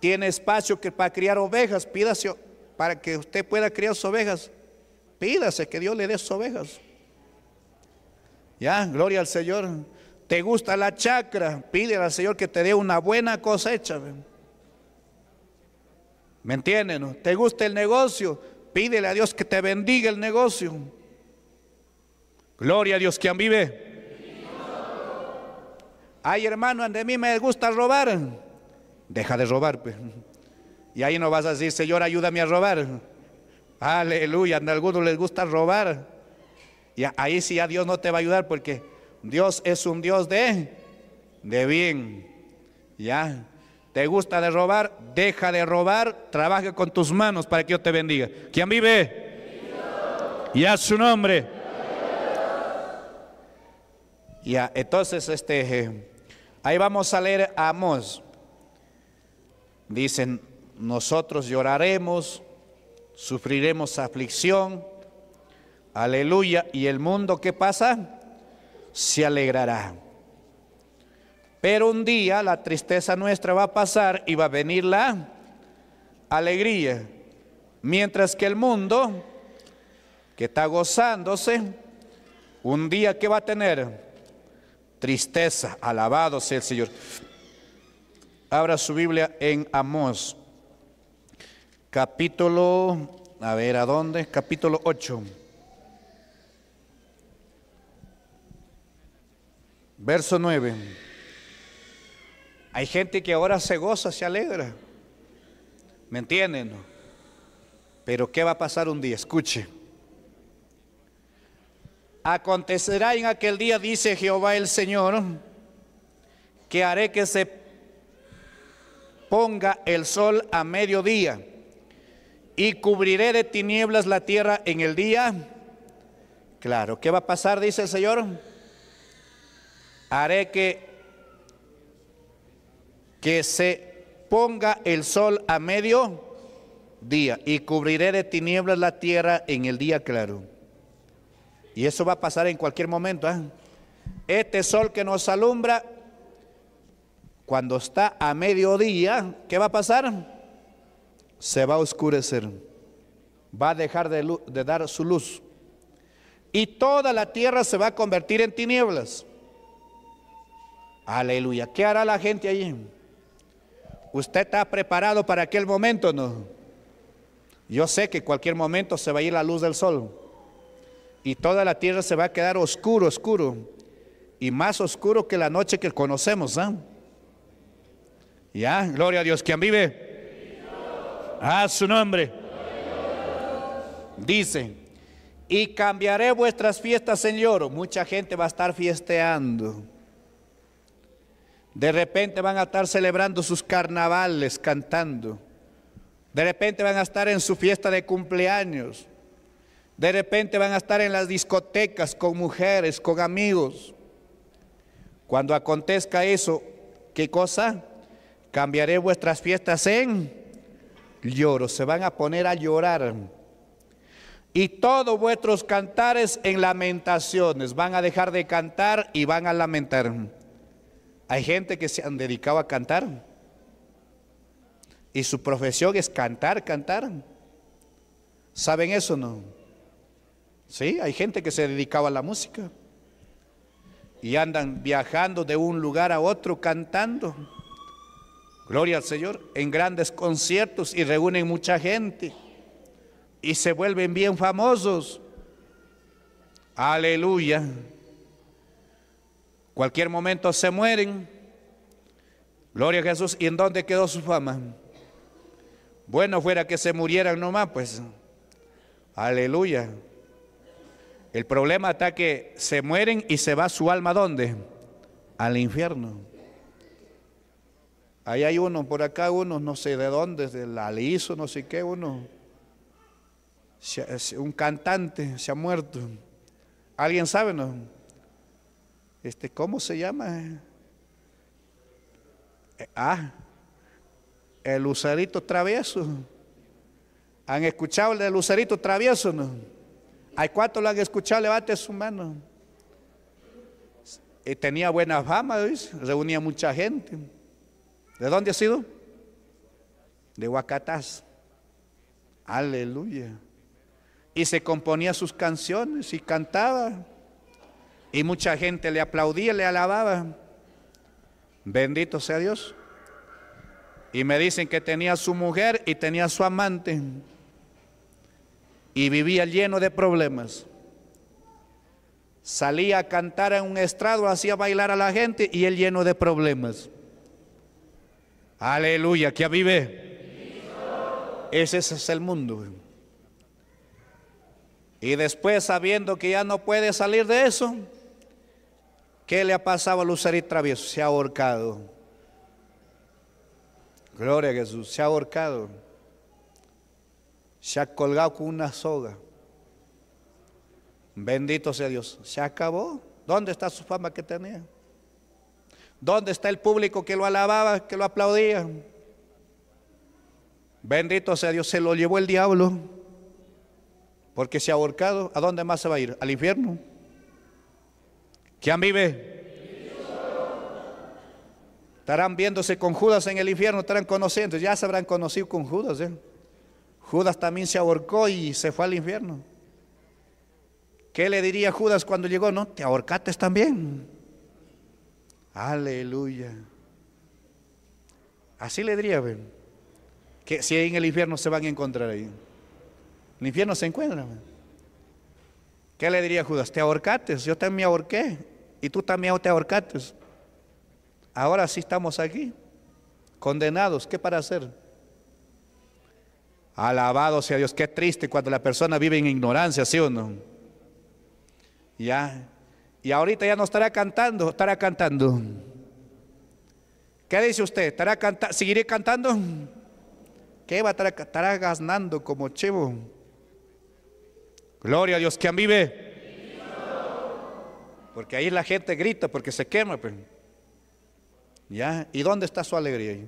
Tiene espacio que, para criar ovejas, pídase para que usted pueda criar sus ovejas, pídase que Dios le dé ovejas. Ya, gloria al Señor. ¿Te gusta la chacra? Pídele al Señor que te dé una buena cosecha. ¿Me entienden? ¿Te gusta el negocio? Pídele a Dios que te bendiga el negocio. Gloria a Dios, quien vive? Ay, hermano, a mí me gusta robar. Deja de robar. Pues. Y ahí no vas a decir, Señor, ayúdame a robar. Aleluya, a algunos les gusta robar. Y ahí sí a Dios no te va a ayudar porque Dios es un Dios de, de bien. ¿Ya? ¿Te gusta de robar? Deja de robar, trabaja con tus manos para que yo te bendiga. ¿Quién vive? Y a su nombre. Ya, entonces este, eh, ahí vamos a leer a Amos. Dicen, nosotros lloraremos, sufriremos aflicción, aleluya, y el mundo que pasa se alegrará. Pero un día la tristeza nuestra va a pasar y va a venir la alegría, mientras que el mundo que está gozándose, un día que va a tener tristeza, alabado sea el Señor. Abra su Biblia en Amós capítulo, a ver, ¿a dónde? Capítulo 8. Verso 9. Hay gente que ahora se goza, se alegra. ¿Me entienden? Pero ¿qué va a pasar un día? Escuche. Acontecerá en aquel día, dice Jehová el Señor, que haré que se ponga el sol a mediodía y cubriré de tinieblas la tierra en el día. Claro, ¿qué va a pasar? Dice el Señor. Haré que, que se ponga el sol a medio día y cubriré de tinieblas la tierra en el día claro. Y eso va a pasar en cualquier momento. ¿ah? Este sol que nos alumbra, cuando está a mediodía, ¿qué va a pasar? se va a oscurecer, va a dejar de, dar su luz. Y toda la tierra se va a convertir en tinieblas. Aleluya. ¿Qué hará la gente allí? ¿Usted está preparado para aquel momento? No. Yo sé que cualquier momento se va a ir la luz del sol y toda la tierra se va a quedar oscuro, oscuro y más oscuro que la noche que conocemos. ¿ah? Ya, gloria a Dios. Quien vive? A su nombre. Dice, y cambiaré vuestras fiestas Señor. Mucha gente va a estar fiesteando. De repente van a estar celebrando sus carnavales cantando. De repente van a estar en su fiesta de cumpleaños. De repente van a estar en las discotecas con mujeres, con amigos. Cuando acontezca eso, ¿qué cosa? Cambiaré vuestras fiestas en lloro, se van a poner a llorar. Y todos vuestros cantares en lamentaciones, van a dejar de cantar y van a lamentar. Hay gente que se han dedicado a cantar y su profesión es cantar, cantar. ¿Saben eso no? Sí, hay gente que se dedicaba a la música y andan viajando de un lugar a otro cantando gloria al Señor, en grandes conciertos y reúnen mucha gente y se vuelven bien famosos. Aleluya. Cualquier momento se mueren. Gloria a Jesús. ¿Y en dónde quedó su fama? Bueno, fuera que se murieran nomás, pues. Aleluya. El problema está que se mueren y se va su alma ¿dónde? Al infierno. Ahí hay uno, por acá uno, no sé de dónde, de la no sé qué, uno. Un cantante se ha muerto. ¿Alguien sabe? No? Este, ¿Cómo se llama? Eh, ah, el lucerito travieso. ¿Han escuchado el lucerito travieso? No? ¿Hay cuatro lo han escuchado? Levante su mano. Y eh, tenía buena fama, reunía mucha gente. ¿De dónde ha sido? De Huacatás. Aleluya. Y se componía sus canciones y cantaba. Y mucha gente le aplaudía, le alababa. Bendito sea Dios. Y me dicen que tenía su mujer y tenía su amante. Y vivía lleno de problemas. Salía a cantar en un estrado, hacía bailar a la gente y él lleno de problemas. Aleluya, que vive Ese es el mundo. Y después, sabiendo que ya no puede salir de eso, ¿qué le ha pasado a y Travieso? Se ha ahorcado. Gloria a Jesús, se ha ahorcado. Se ha colgado con una soga. Bendito sea Dios. Se acabó. ¿Dónde está su fama que tenía? ¿Dónde está el público que lo alababa, que lo aplaudía? Bendito sea Dios, se lo llevó el diablo. Porque se ha ahorcado, ¿a dónde más se va a ir? ¿Al infierno? ¿Quién vive? Estarán viéndose con Judas en el infierno, estarán conociendo, ya se habrán conocido con Judas. ¿eh? Judas también se ahorcó y se fue al infierno. ¿Qué le diría Judas cuando llegó? No, te ahorcates también. Aleluya. Así le diría, ¿ver? que si en el infierno se van a encontrar ahí. El infierno se encuentra. ¿Qué le diría a Judas? Te ahorcates, yo también me ahorqué y tú también te ahorcates. Ahora sí estamos aquí, condenados, ¿qué para hacer? Alabado sea Dios, qué triste cuando la persona vive en ignorancia, ¿sí o no? Ya, y ahorita ya no estará cantando, estará cantando. ¿Qué dice usted? ¿Estará ¿Seguiré cantando? ¿Qué va a estar, estará como chivo? Gloria a Dios, que vive? Porque ahí la gente grita porque se quema. Pues. ¿Ya? ¿Y dónde está su alegría?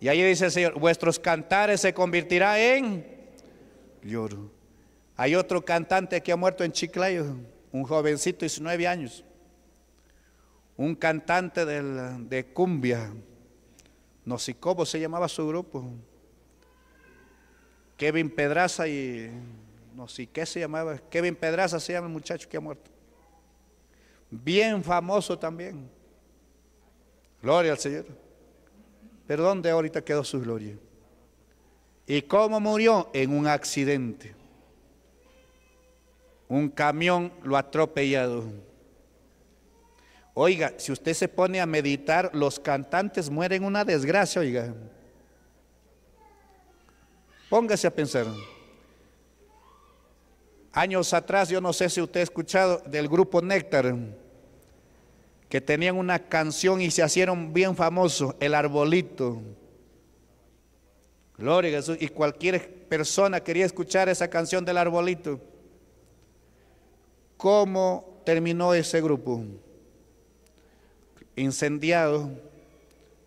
Y ahí dice el Señor, vuestros cantares se convertirá en lloro. Hay otro cantante que ha muerto en Chiclayo un jovencito, de 19 años, un cantante de cumbia, no sé cómo se llamaba su grupo, Kevin Pedraza y no sé qué se llamaba, Kevin Pedraza se llama el muchacho que ha muerto, bien famoso también, gloria al Señor, pero ¿dónde ahorita quedó su gloria? ¿Y cómo murió? En un accidente un camión lo ha atropellado. Oiga, si usted se pone a meditar, los cantantes mueren una desgracia, oiga. Póngase a pensar. Años atrás, yo no sé si usted ha escuchado del grupo Néctar, que tenían una canción y se hicieron bien famosos, El Arbolito. Gloria a Jesús. Y cualquier persona quería escuchar esa canción del Arbolito. ¿Cómo terminó ese grupo? Incendiado.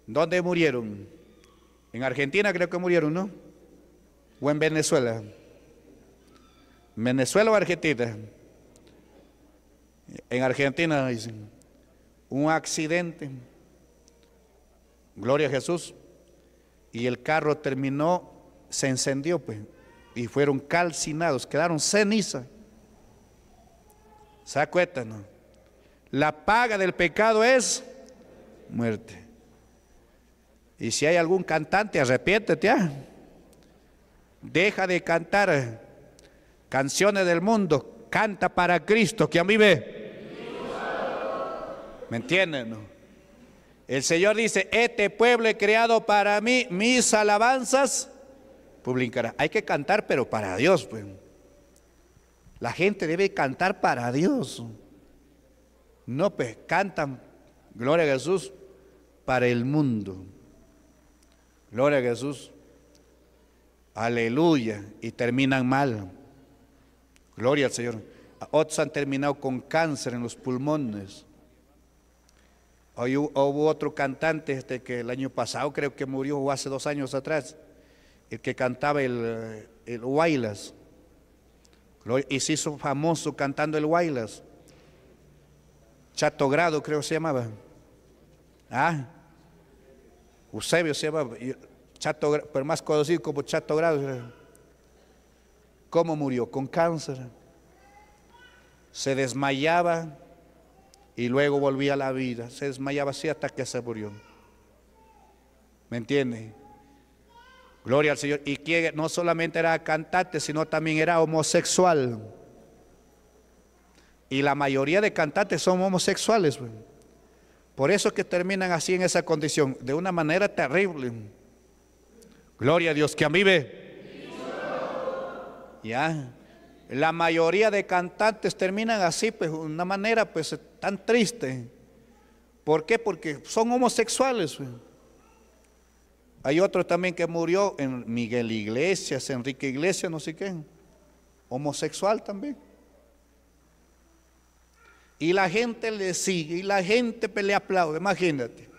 ¿Dónde murieron? En Argentina creo que murieron, ¿no? ¿O en Venezuela? ¿Venezuela o Argentina? En Argentina, dicen. Un accidente. Gloria a Jesús. Y el carro terminó, se encendió, pues. Y fueron calcinados, quedaron cenizas no? La paga del pecado es muerte. Y si hay algún cantante, arrepiéntete. ¿ah? Deja de cantar canciones del mundo. Canta para Cristo que a mí ve. ¿Me entienden? No? El Señor dice, este pueblo he creado para mí, mis alabanzas publicará. Hay que cantar, pero para Dios. Pues. La gente debe cantar para Dios. No, pues cantan, gloria a Jesús, para el mundo. Gloria a Jesús. Aleluya. Y terminan mal. Gloria al Señor. Otros han terminado con cáncer en los pulmones. Hoy hubo otro cantante este, que el año pasado creo que murió o hace dos años atrás, el que cantaba el, eh, el Huaylas. Y se hizo famoso cantando el Wireless Chato Grado creo se llamaba. Ah, Eusebio se llamaba, Chato, pero más conocido como Chato Grado. ¿Cómo murió? Con cáncer. Se desmayaba y luego volvía a la vida. Se desmayaba así hasta que se murió. ¿Me entiende? Gloria al Señor. Y que no solamente era cantante, sino también era homosexual. Y la mayoría de cantantes son homosexuales. Por eso que terminan así en esa condición, de una manera terrible. Gloria a Dios que a mí ve. Ya. La mayoría de cantantes terminan así, pues, de una manera, pues, tan triste. ¿Por qué? Porque son homosexuales. Hay otro también que murió en Miguel Iglesias, Enrique Iglesias, no sé quién Homosexual también. Y la gente le sigue, y la gente le aplaude, imagínate.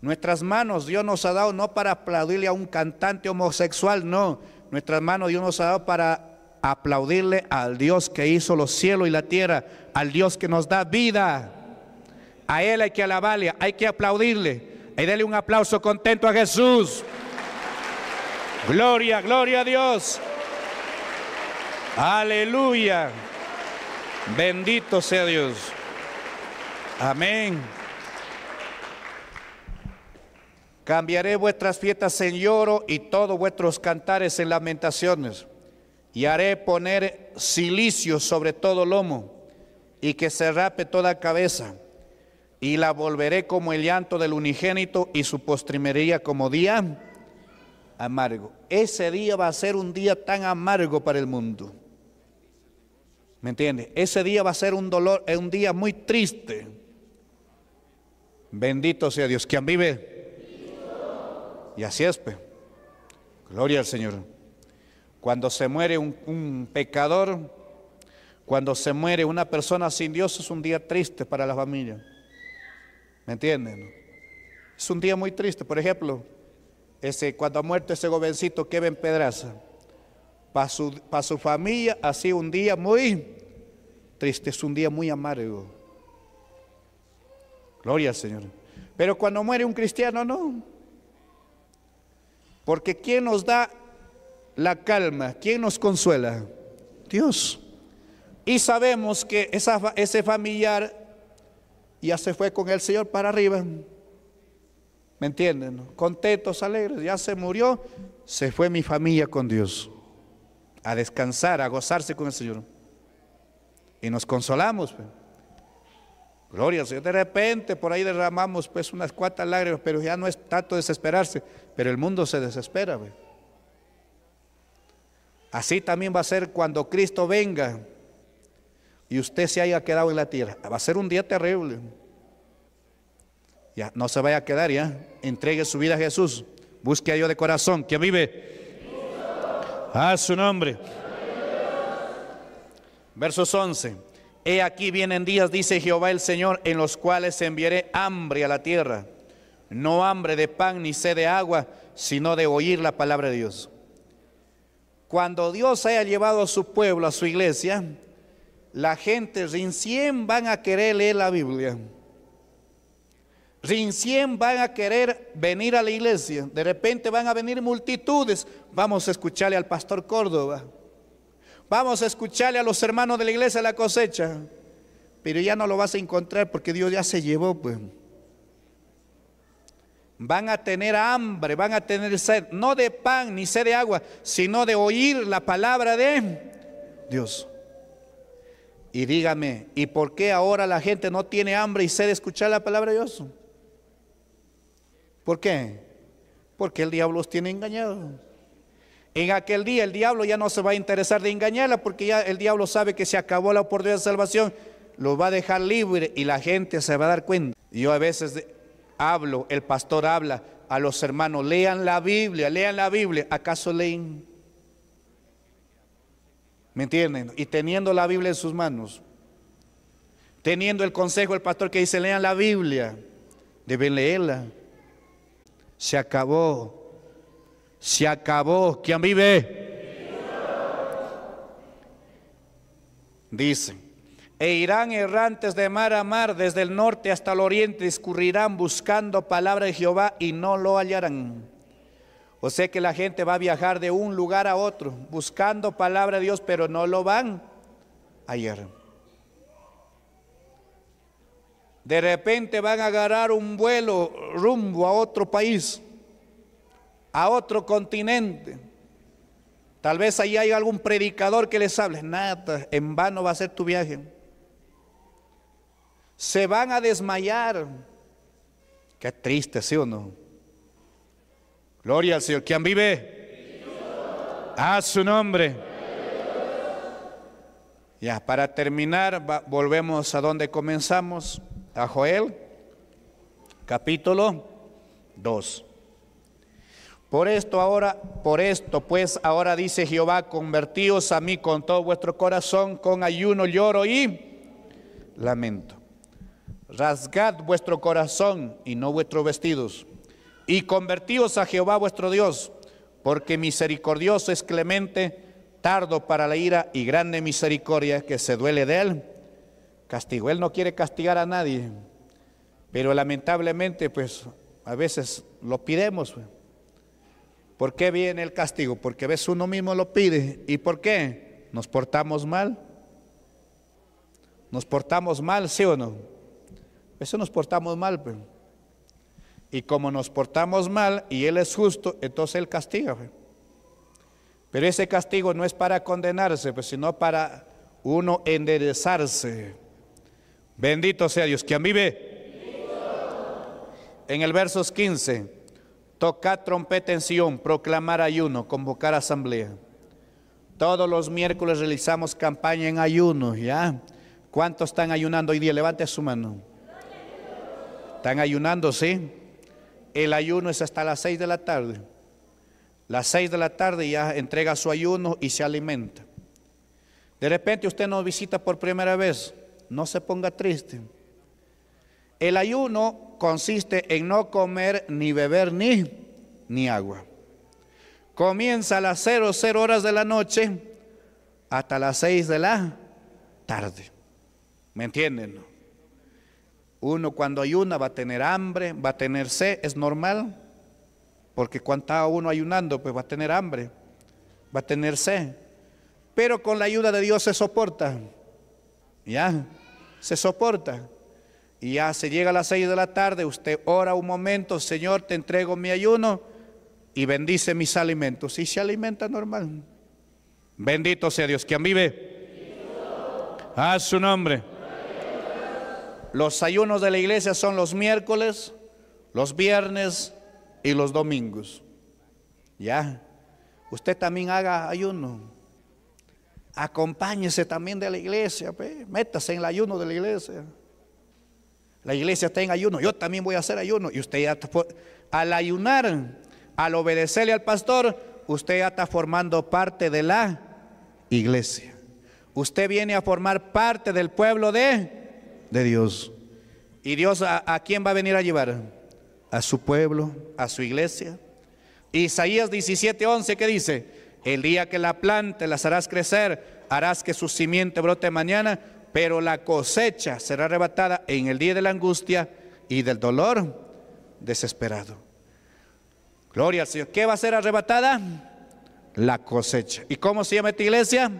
Nuestras manos Dios nos ha dado no para aplaudirle a un cantante homosexual, no. Nuestras manos Dios nos ha dado para aplaudirle al Dios que hizo los cielos y la tierra, al Dios que nos da vida. A Él hay que alabarle, hay que aplaudirle. Y denle un aplauso contento a Jesús. Gloria, gloria a Dios. Aleluya. Bendito sea Dios. Amén. Cambiaré vuestras fiestas en lloro y todos vuestros cantares en lamentaciones. Y haré poner silicio sobre todo lomo y que se rape toda cabeza y la volveré como el llanto del unigénito y su postrimería como día amargo. Ese día va a ser un día tan amargo para el mundo. ¿Me entiende? Ese día va a ser un dolor, es eh, un día muy triste. Bendito sea Dios. quien vive? Y así es. Pues. Gloria al Señor. Cuando se muere un, un pecador, cuando se muere una persona sin Dios, es un día triste para la familia. ¿Me entienden? Es un día muy triste. Por ejemplo, ese, cuando ha muerto ese jovencito Kevin Pedraza, para su, su familia ha sido un día muy triste, es un día muy amargo. Gloria al Señor. Pero cuando muere un cristiano, no. Porque ¿quién nos da la calma? ¿Quién nos consuela? Dios. Y sabemos que ese familiar y ya se fue con el Señor para arriba. ¿Me entienden? Contentos, alegres, ya se murió, se fue mi familia con Dios a descansar, a gozarse con el Señor. Y nos consolamos. Pues. Gloria al Señor. De repente por ahí derramamos pues unas cuantas lágrimas, pero ya no es tanto desesperarse, pero el mundo se desespera. Pues. Así también va a ser cuando Cristo venga y usted se haya quedado en la tierra. Va a ser un día terrible. Ya, no se vaya a quedar ya. Entregue su vida a Jesús. Busque a Dios de corazón, que vive. A su nombre. Versos 11. He aquí vienen días, dice Jehová el Señor, en los cuales enviaré hambre a la tierra. No hambre de pan ni sed de agua, sino de oír la palabra de Dios. Cuando Dios haya llevado a su pueblo, a su iglesia, la gente rincien van a querer leer la Biblia. Rincien van a querer venir a la iglesia. De repente van a venir multitudes. Vamos a escucharle al pastor Córdoba. Vamos a escucharle a los hermanos de la iglesia la cosecha. Pero ya no lo vas a encontrar porque Dios ya se llevó. Pues. Van a tener hambre, van a tener sed, no de pan ni sed de agua, sino de oír la palabra de Dios. Y dígame, ¿y por qué ahora la gente no tiene hambre y sed de escuchar la palabra de Dios? ¿Por qué? Porque el diablo los tiene engañados. En aquel día el diablo ya no se va a interesar de engañarla porque ya el diablo sabe que se acabó la oportunidad de salvación. Lo va a dejar libre y la gente se va a dar cuenta. Yo a veces hablo, el pastor habla a los hermanos, lean la Biblia, lean la Biblia. ¿Acaso leen? ¿Me entienden? Y teniendo la Biblia en sus manos, teniendo el consejo del pastor que dice, lean la Biblia, deben leerla. Se acabó, se acabó. ¿Quién vive? Dice, e irán errantes de mar a mar, desde el norte hasta el oriente, discurrirán buscando palabra de Jehová y no lo hallarán. O sé que la gente va a viajar de un lugar a otro buscando palabra de Dios, pero no lo van ayer. De repente van a agarrar un vuelo rumbo a otro país, a otro continente. Tal vez ahí hay algún predicador que les hable. Nada, en vano va a ser tu viaje. Se van a desmayar. Qué triste, ¿sí o no? Gloria al Señor. ¿Quién vive? A su nombre. Ya, para terminar, volvemos a donde comenzamos, a Joel, capítulo 2. Por esto ahora, por esto pues ahora dice Jehová, convertíos a mí con todo vuestro corazón, con ayuno, lloro y lamento. Rasgad vuestro corazón y no vuestros vestidos y convertíos a Jehová vuestro Dios, porque misericordioso es clemente, tardo para la ira y grande misericordia, que se duele de él. Castigo, él no quiere castigar a nadie, pero lamentablemente pues a veces lo pidemos. Pues. ¿Por qué viene el castigo? Porque a veces uno mismo lo pide. ¿Y por qué? Nos portamos mal. Nos portamos mal, ¿sí o no? Eso nos portamos mal. Pero pues. Y como nos portamos mal y Él es justo, entonces Él castiga. Pero ese castigo no es para condenarse, pues, sino para uno enderezarse. Bendito sea Dios, ¿Quién vive. En el versos 15, Toca trompeta en Sion, proclamar ayuno, convocar asamblea. Todos los miércoles realizamos campaña en ayuno, ¿ya? ¿Cuántos están ayunando hoy día? Levante su mano. ¿Están ayunando, sí? el ayuno es hasta las 6 de la tarde. Las 6 de la tarde ya entrega su ayuno y se alimenta. De repente usted nos visita por primera vez, no se ponga triste. El ayuno consiste en no comer ni beber ni, ni agua. Comienza a las 00 horas de la noche hasta las 6 de la tarde. ¿Me entienden? Uno cuando ayuna va a tener hambre, va a tener sed, es normal. Porque cuando está uno ayunando, pues va a tener hambre, va a tener sed. Pero con la ayuda de Dios se soporta. Ya, se soporta. Y ya se llega a las seis de la tarde, usted ora un momento, Señor, te entrego mi ayuno y bendice mis alimentos. Y se alimenta normal. Bendito sea Dios. quien vive? A su nombre. Los ayunos de la iglesia son los miércoles, los viernes y los domingos. Ya. Usted también haga ayuno. Acompáñese también de la iglesia. Pe. Métase en el ayuno de la iglesia. La iglesia está en ayuno. Yo también voy a hacer ayuno. Y usted ya está, al ayunar, al obedecerle al pastor, usted ya está formando parte de la iglesia. Usted viene a formar parte del pueblo de de Dios. ¿Y Dios a, a, quién va a venir a llevar? A su pueblo, a su iglesia. Isaías 17:11, que dice? El día que la planta las harás crecer, harás que su simiente brote mañana, pero la cosecha será arrebatada en el día de la angustia y del dolor desesperado. Gloria al Señor. ¿Qué va a ser arrebatada? La cosecha. ¿Y cómo se llama esta iglesia?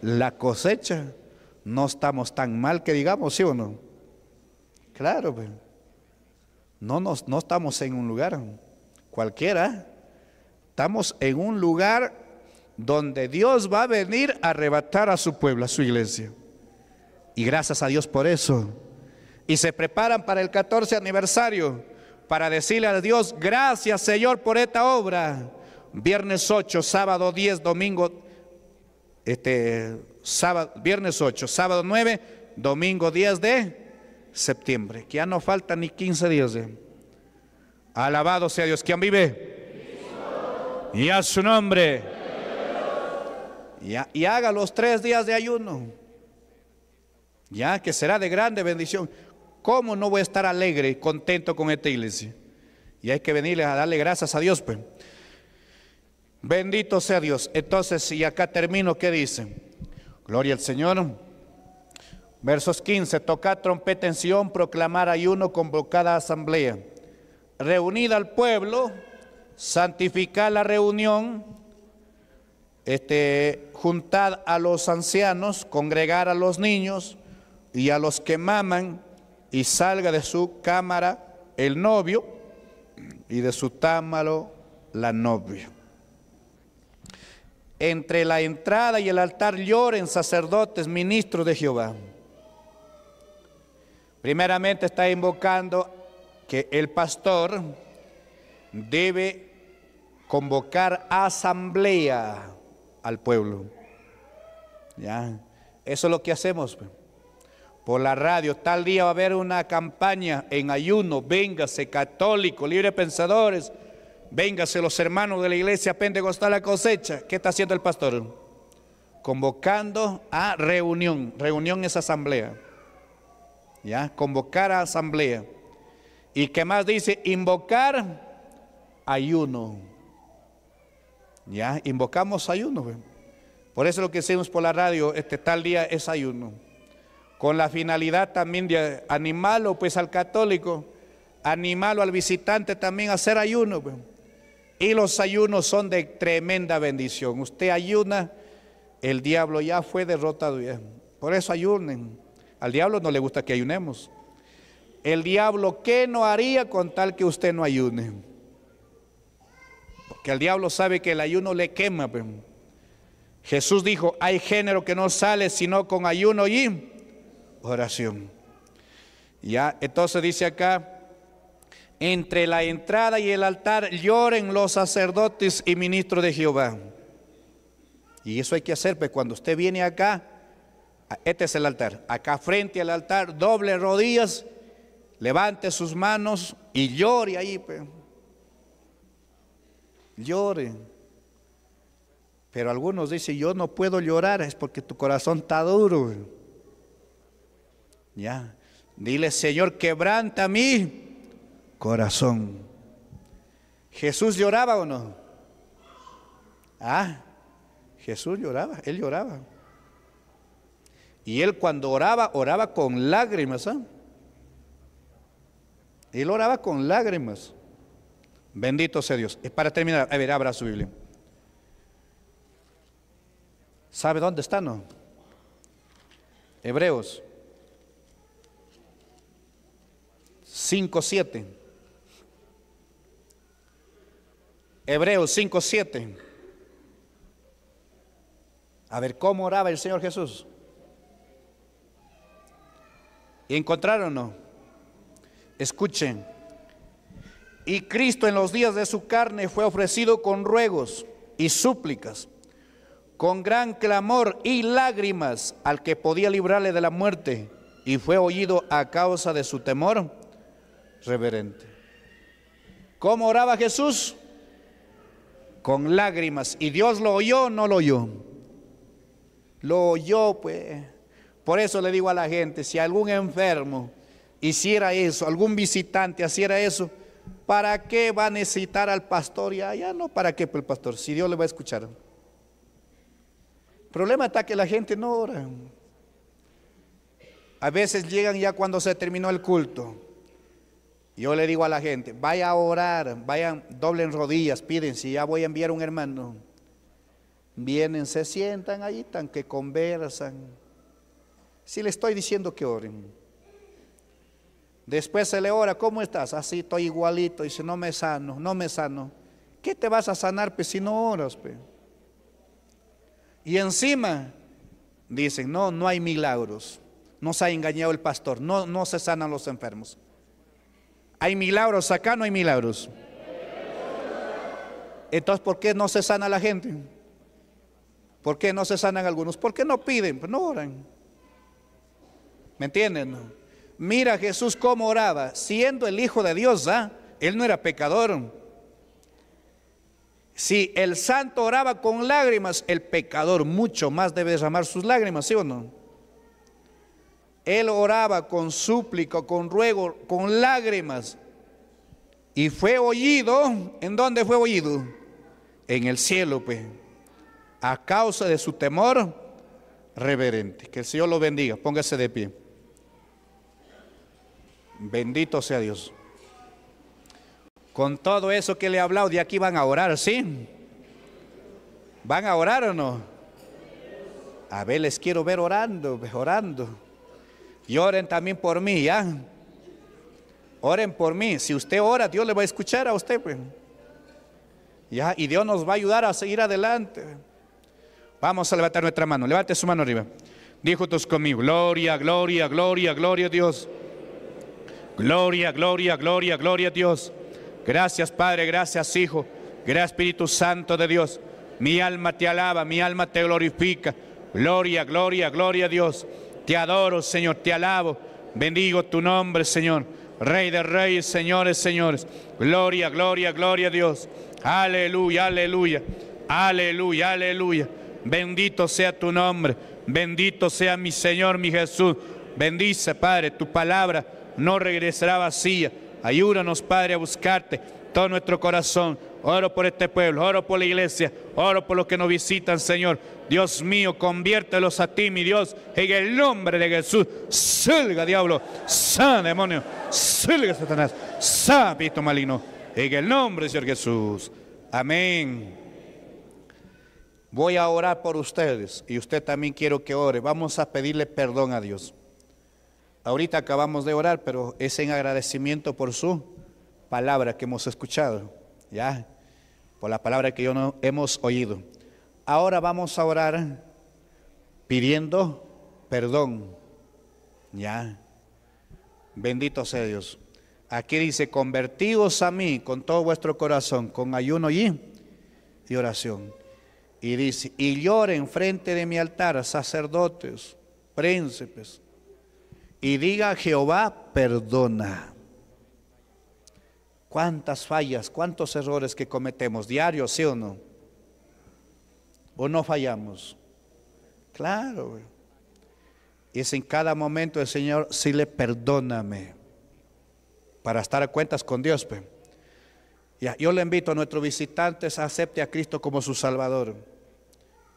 La cosecha no estamos tan mal que digamos, ¿sí o no? Claro, pues. no, no estamos en un lugar cualquiera. Estamos en un lugar donde Dios va a venir a arrebatar a su pueblo, a su iglesia. Y gracias a Dios por eso. Y se preparan para el 14 aniversario, para decirle a Dios, gracias Señor por esta obra. Viernes 8, sábado 10, domingo este sábado, viernes 8, sábado 9, domingo 10 de septiembre, que ya no faltan ni 15 días. De... Alabado sea Dios, quien vive? Y a su nombre. Y, haga los tres días de ayuno. Ya que será de grande bendición. ¿Cómo no voy a estar alegre y contento con esta iglesia? Y hay que venirle a darle gracias a Dios, pues. Bendito sea Dios. Entonces, y acá termino, ¿qué dice? Gloria al Señor. Versos 15, toca trompeta en Sión, proclamar ayuno, convocada asamblea. Reunida al pueblo, santificar la reunión, este, juntad a los ancianos, congregar a los niños y a los que maman, y salga de su cámara el novio y de su támalo la novia. Entre la entrada y el altar lloren sacerdotes, ministros de Jehová. Primeramente está invocando que el pastor debe convocar asamblea al pueblo. ¿Ya? Eso es lo que hacemos. Pues. Por la radio, tal día va a haber una campaña en ayuno, véngase, católico, libre pensadores, Véngase los hermanos de la iglesia pentecostal a cosecha. ¿Qué está haciendo el pastor? Convocando a reunión. Reunión es asamblea. ¿Ya? Convocar a asamblea. ¿Y qué más dice? Invocar ayuno. ¿Ya? Invocamos ayuno. Por eso lo que hacemos por la radio este tal día es ayuno. Con la finalidad también de animarlo pues al católico, animarlo al visitante también a hacer ayuno. Y los ayunos son de tremenda bendición. Usted ayuna, el diablo ya fue derrotado. Por eso ayunen. Al diablo no le gusta que ayunemos. El diablo, ¿qué no haría con tal que usted no ayune? Porque el diablo sabe que el ayuno le quema. Pues. Jesús dijo, hay género que no sale sino con ayuno y oración. Ya, entonces dice acá, entre la entrada y el altar lloren los sacerdotes y ministros de Jehová. Y eso hay que hacer, pues cuando usted viene acá, este es el altar, acá frente al altar, doble rodillas, levante sus manos y llore ahí. Pues. Llore. Pero algunos dicen, yo no puedo llorar, es porque tu corazón está duro. Ya. Dile, Señor, quebranta a mí corazón. ¿Jesús lloraba o no? Ah, Jesús lloraba, él lloraba. Y él cuando oraba, oraba con lágrimas. ¿ah? Él oraba con lágrimas. Bendito sea Dios. Es para terminar, a ver, abra su Biblia. ¿Sabe dónde está, no? Hebreos 5.7 Hebreos 5:7. A ver cómo oraba el Señor Jesús. ¿Y encontraron no? Escuchen. Y Cristo en los días de su carne fue ofrecido con ruegos y súplicas, con gran clamor y lágrimas al que podía librarle de la muerte, y fue oído a causa de su temor reverente. ¿Cómo oraba Jesús? con lágrimas. ¿Y Dios lo oyó no lo oyó? Lo oyó, pues. Por eso le digo a la gente, si algún enfermo hiciera eso, algún visitante hiciera eso, ¿para qué va a necesitar al pastor? Ya, ah, ya no, ¿para qué pues, el pastor? Si Dios le va a escuchar. El problema está que la gente no ora. A veces llegan ya cuando se terminó el culto. Yo le digo a la gente, vaya a orar, vayan, doblen rodillas, piden, si ya voy a enviar un hermano. Vienen, se sientan ahí, tan que conversan. Si le estoy diciendo que oren. Después se le ora, ¿cómo estás? Así estoy igualito, dice, no me sano, no me sano. ¿Qué te vas a sanar pues, si no oras? Pues? Y encima dicen, no, no hay milagros. Nos ha engañado el pastor, no, no se sanan los enfermos. ¿Hay milagros acá? ¿No hay milagros? Entonces, ¿por qué no se sana la gente? ¿Por qué no se sanan algunos? ¿Por qué no piden? Pues no oran. ¿Me entienden? Mira Jesús cómo oraba, siendo el Hijo de Dios, ¿ah? Él no era pecador. Si el santo oraba con lágrimas, el pecador mucho más debe derramar sus lágrimas, ¿sí o no? Él oraba con súplica, con ruego, con lágrimas. Y fue oído. ¿En dónde fue oído? En el cielo, pues. A causa de su temor reverente. Que el Señor lo bendiga. Póngase de pie. Bendito sea Dios. Con todo eso que le he hablado, de aquí van a orar, ¿sí? ¿Van a orar o no? A ver, les quiero ver orando, pues, orando. Y oren también por mí, ¿ya? Oren por mí. Si usted ora, Dios le va a escuchar a usted, pues. ¿Ya? Y Dios nos va a ayudar a seguir adelante. Vamos a levantar nuestra mano. Levante su mano arriba. Dijo todos conmigo, gloria, gloria, gloria, gloria a Dios. Gloria, gloria, gloria, gloria a Dios. Gracias Padre, gracias Hijo, gracias Espíritu Santo de Dios. Mi alma te alaba, mi alma te glorifica. Gloria, gloria, gloria a Dios. Te adoro, Señor, te alabo. Bendigo tu nombre, Señor. Rey de reyes, señores, señores. Gloria, gloria, gloria a Dios. Aleluya, aleluya. Aleluya, aleluya. Bendito sea tu nombre. Bendito sea mi Señor, mi Jesús. Bendice, Padre, tu palabra no regresará vacía. Ayúdanos, Padre, a buscarte todo nuestro corazón. Oro por este pueblo, oro por la iglesia, oro por los que nos visitan, Señor. Dios mío, conviértelos a ti, mi Dios, en el nombre de Jesús. Salga, diablo, san demonio, salga, Satanás, san visto maligno, en el nombre del Señor Jesús. Amén. Voy a orar por ustedes y usted también quiero que ore. Vamos a pedirle perdón a Dios. Ahorita acabamos de orar, pero es en agradecimiento por su palabra que hemos escuchado, ¿ya? Por la palabra que yo no hemos oído. Ahora vamos a orar pidiendo perdón, ¿ya? Bendito sea Dios. Aquí dice, convertidos a mí con todo vuestro corazón, con ayuno y, y oración. Y dice, y lloren frente de mi altar sacerdotes, príncipes, y diga Jehová, perdona. Cuántas fallas, cuántos errores que cometemos diarios, ¿sí o no? ¿O no fallamos? Claro. Y es en cada momento el Señor, sí le perdóname para estar a cuentas con Dios. Pues. yo le invito a nuestros visitantes a acepte a Cristo como su Salvador.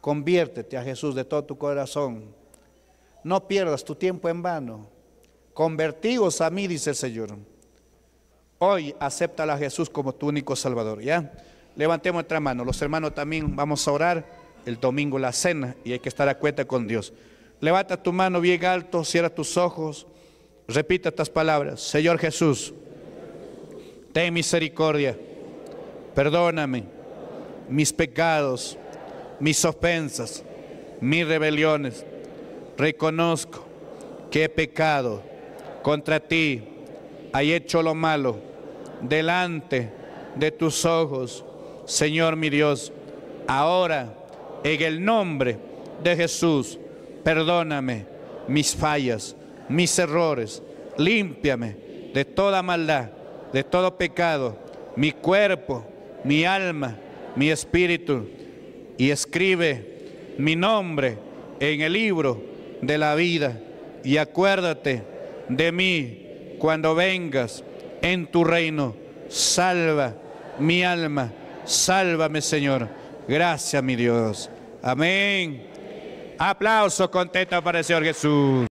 Conviértete a Jesús de todo tu corazón. No pierdas tu tiempo en vano. Convertíos a mí, dice el Señor. Hoy acepta a Jesús como tu único Salvador, ¿ya? Levantemos nuestra mano. Los hermanos también vamos a orar el domingo la cena y hay que estar a cuenta con Dios. Levanta tu mano bien alto, cierra tus ojos, repita estas palabras. Señor Jesús, ten misericordia, perdóname mis pecados, mis ofensas, mis rebeliones. Reconozco que he pecado contra ti hay hecho lo malo delante de tus ojos, Señor mi Dios. Ahora, en el nombre de Jesús, perdóname mis fallas, mis errores, límpiame de toda maldad, de todo pecado, mi cuerpo, mi alma, mi espíritu, y escribe mi nombre en el libro de la vida, y acuérdate de mí cuando vengas en tu reino. Salva mi alma, sálvame Señor. Gracias mi Dios. Amén. Aplauso contento para el Señor Jesús.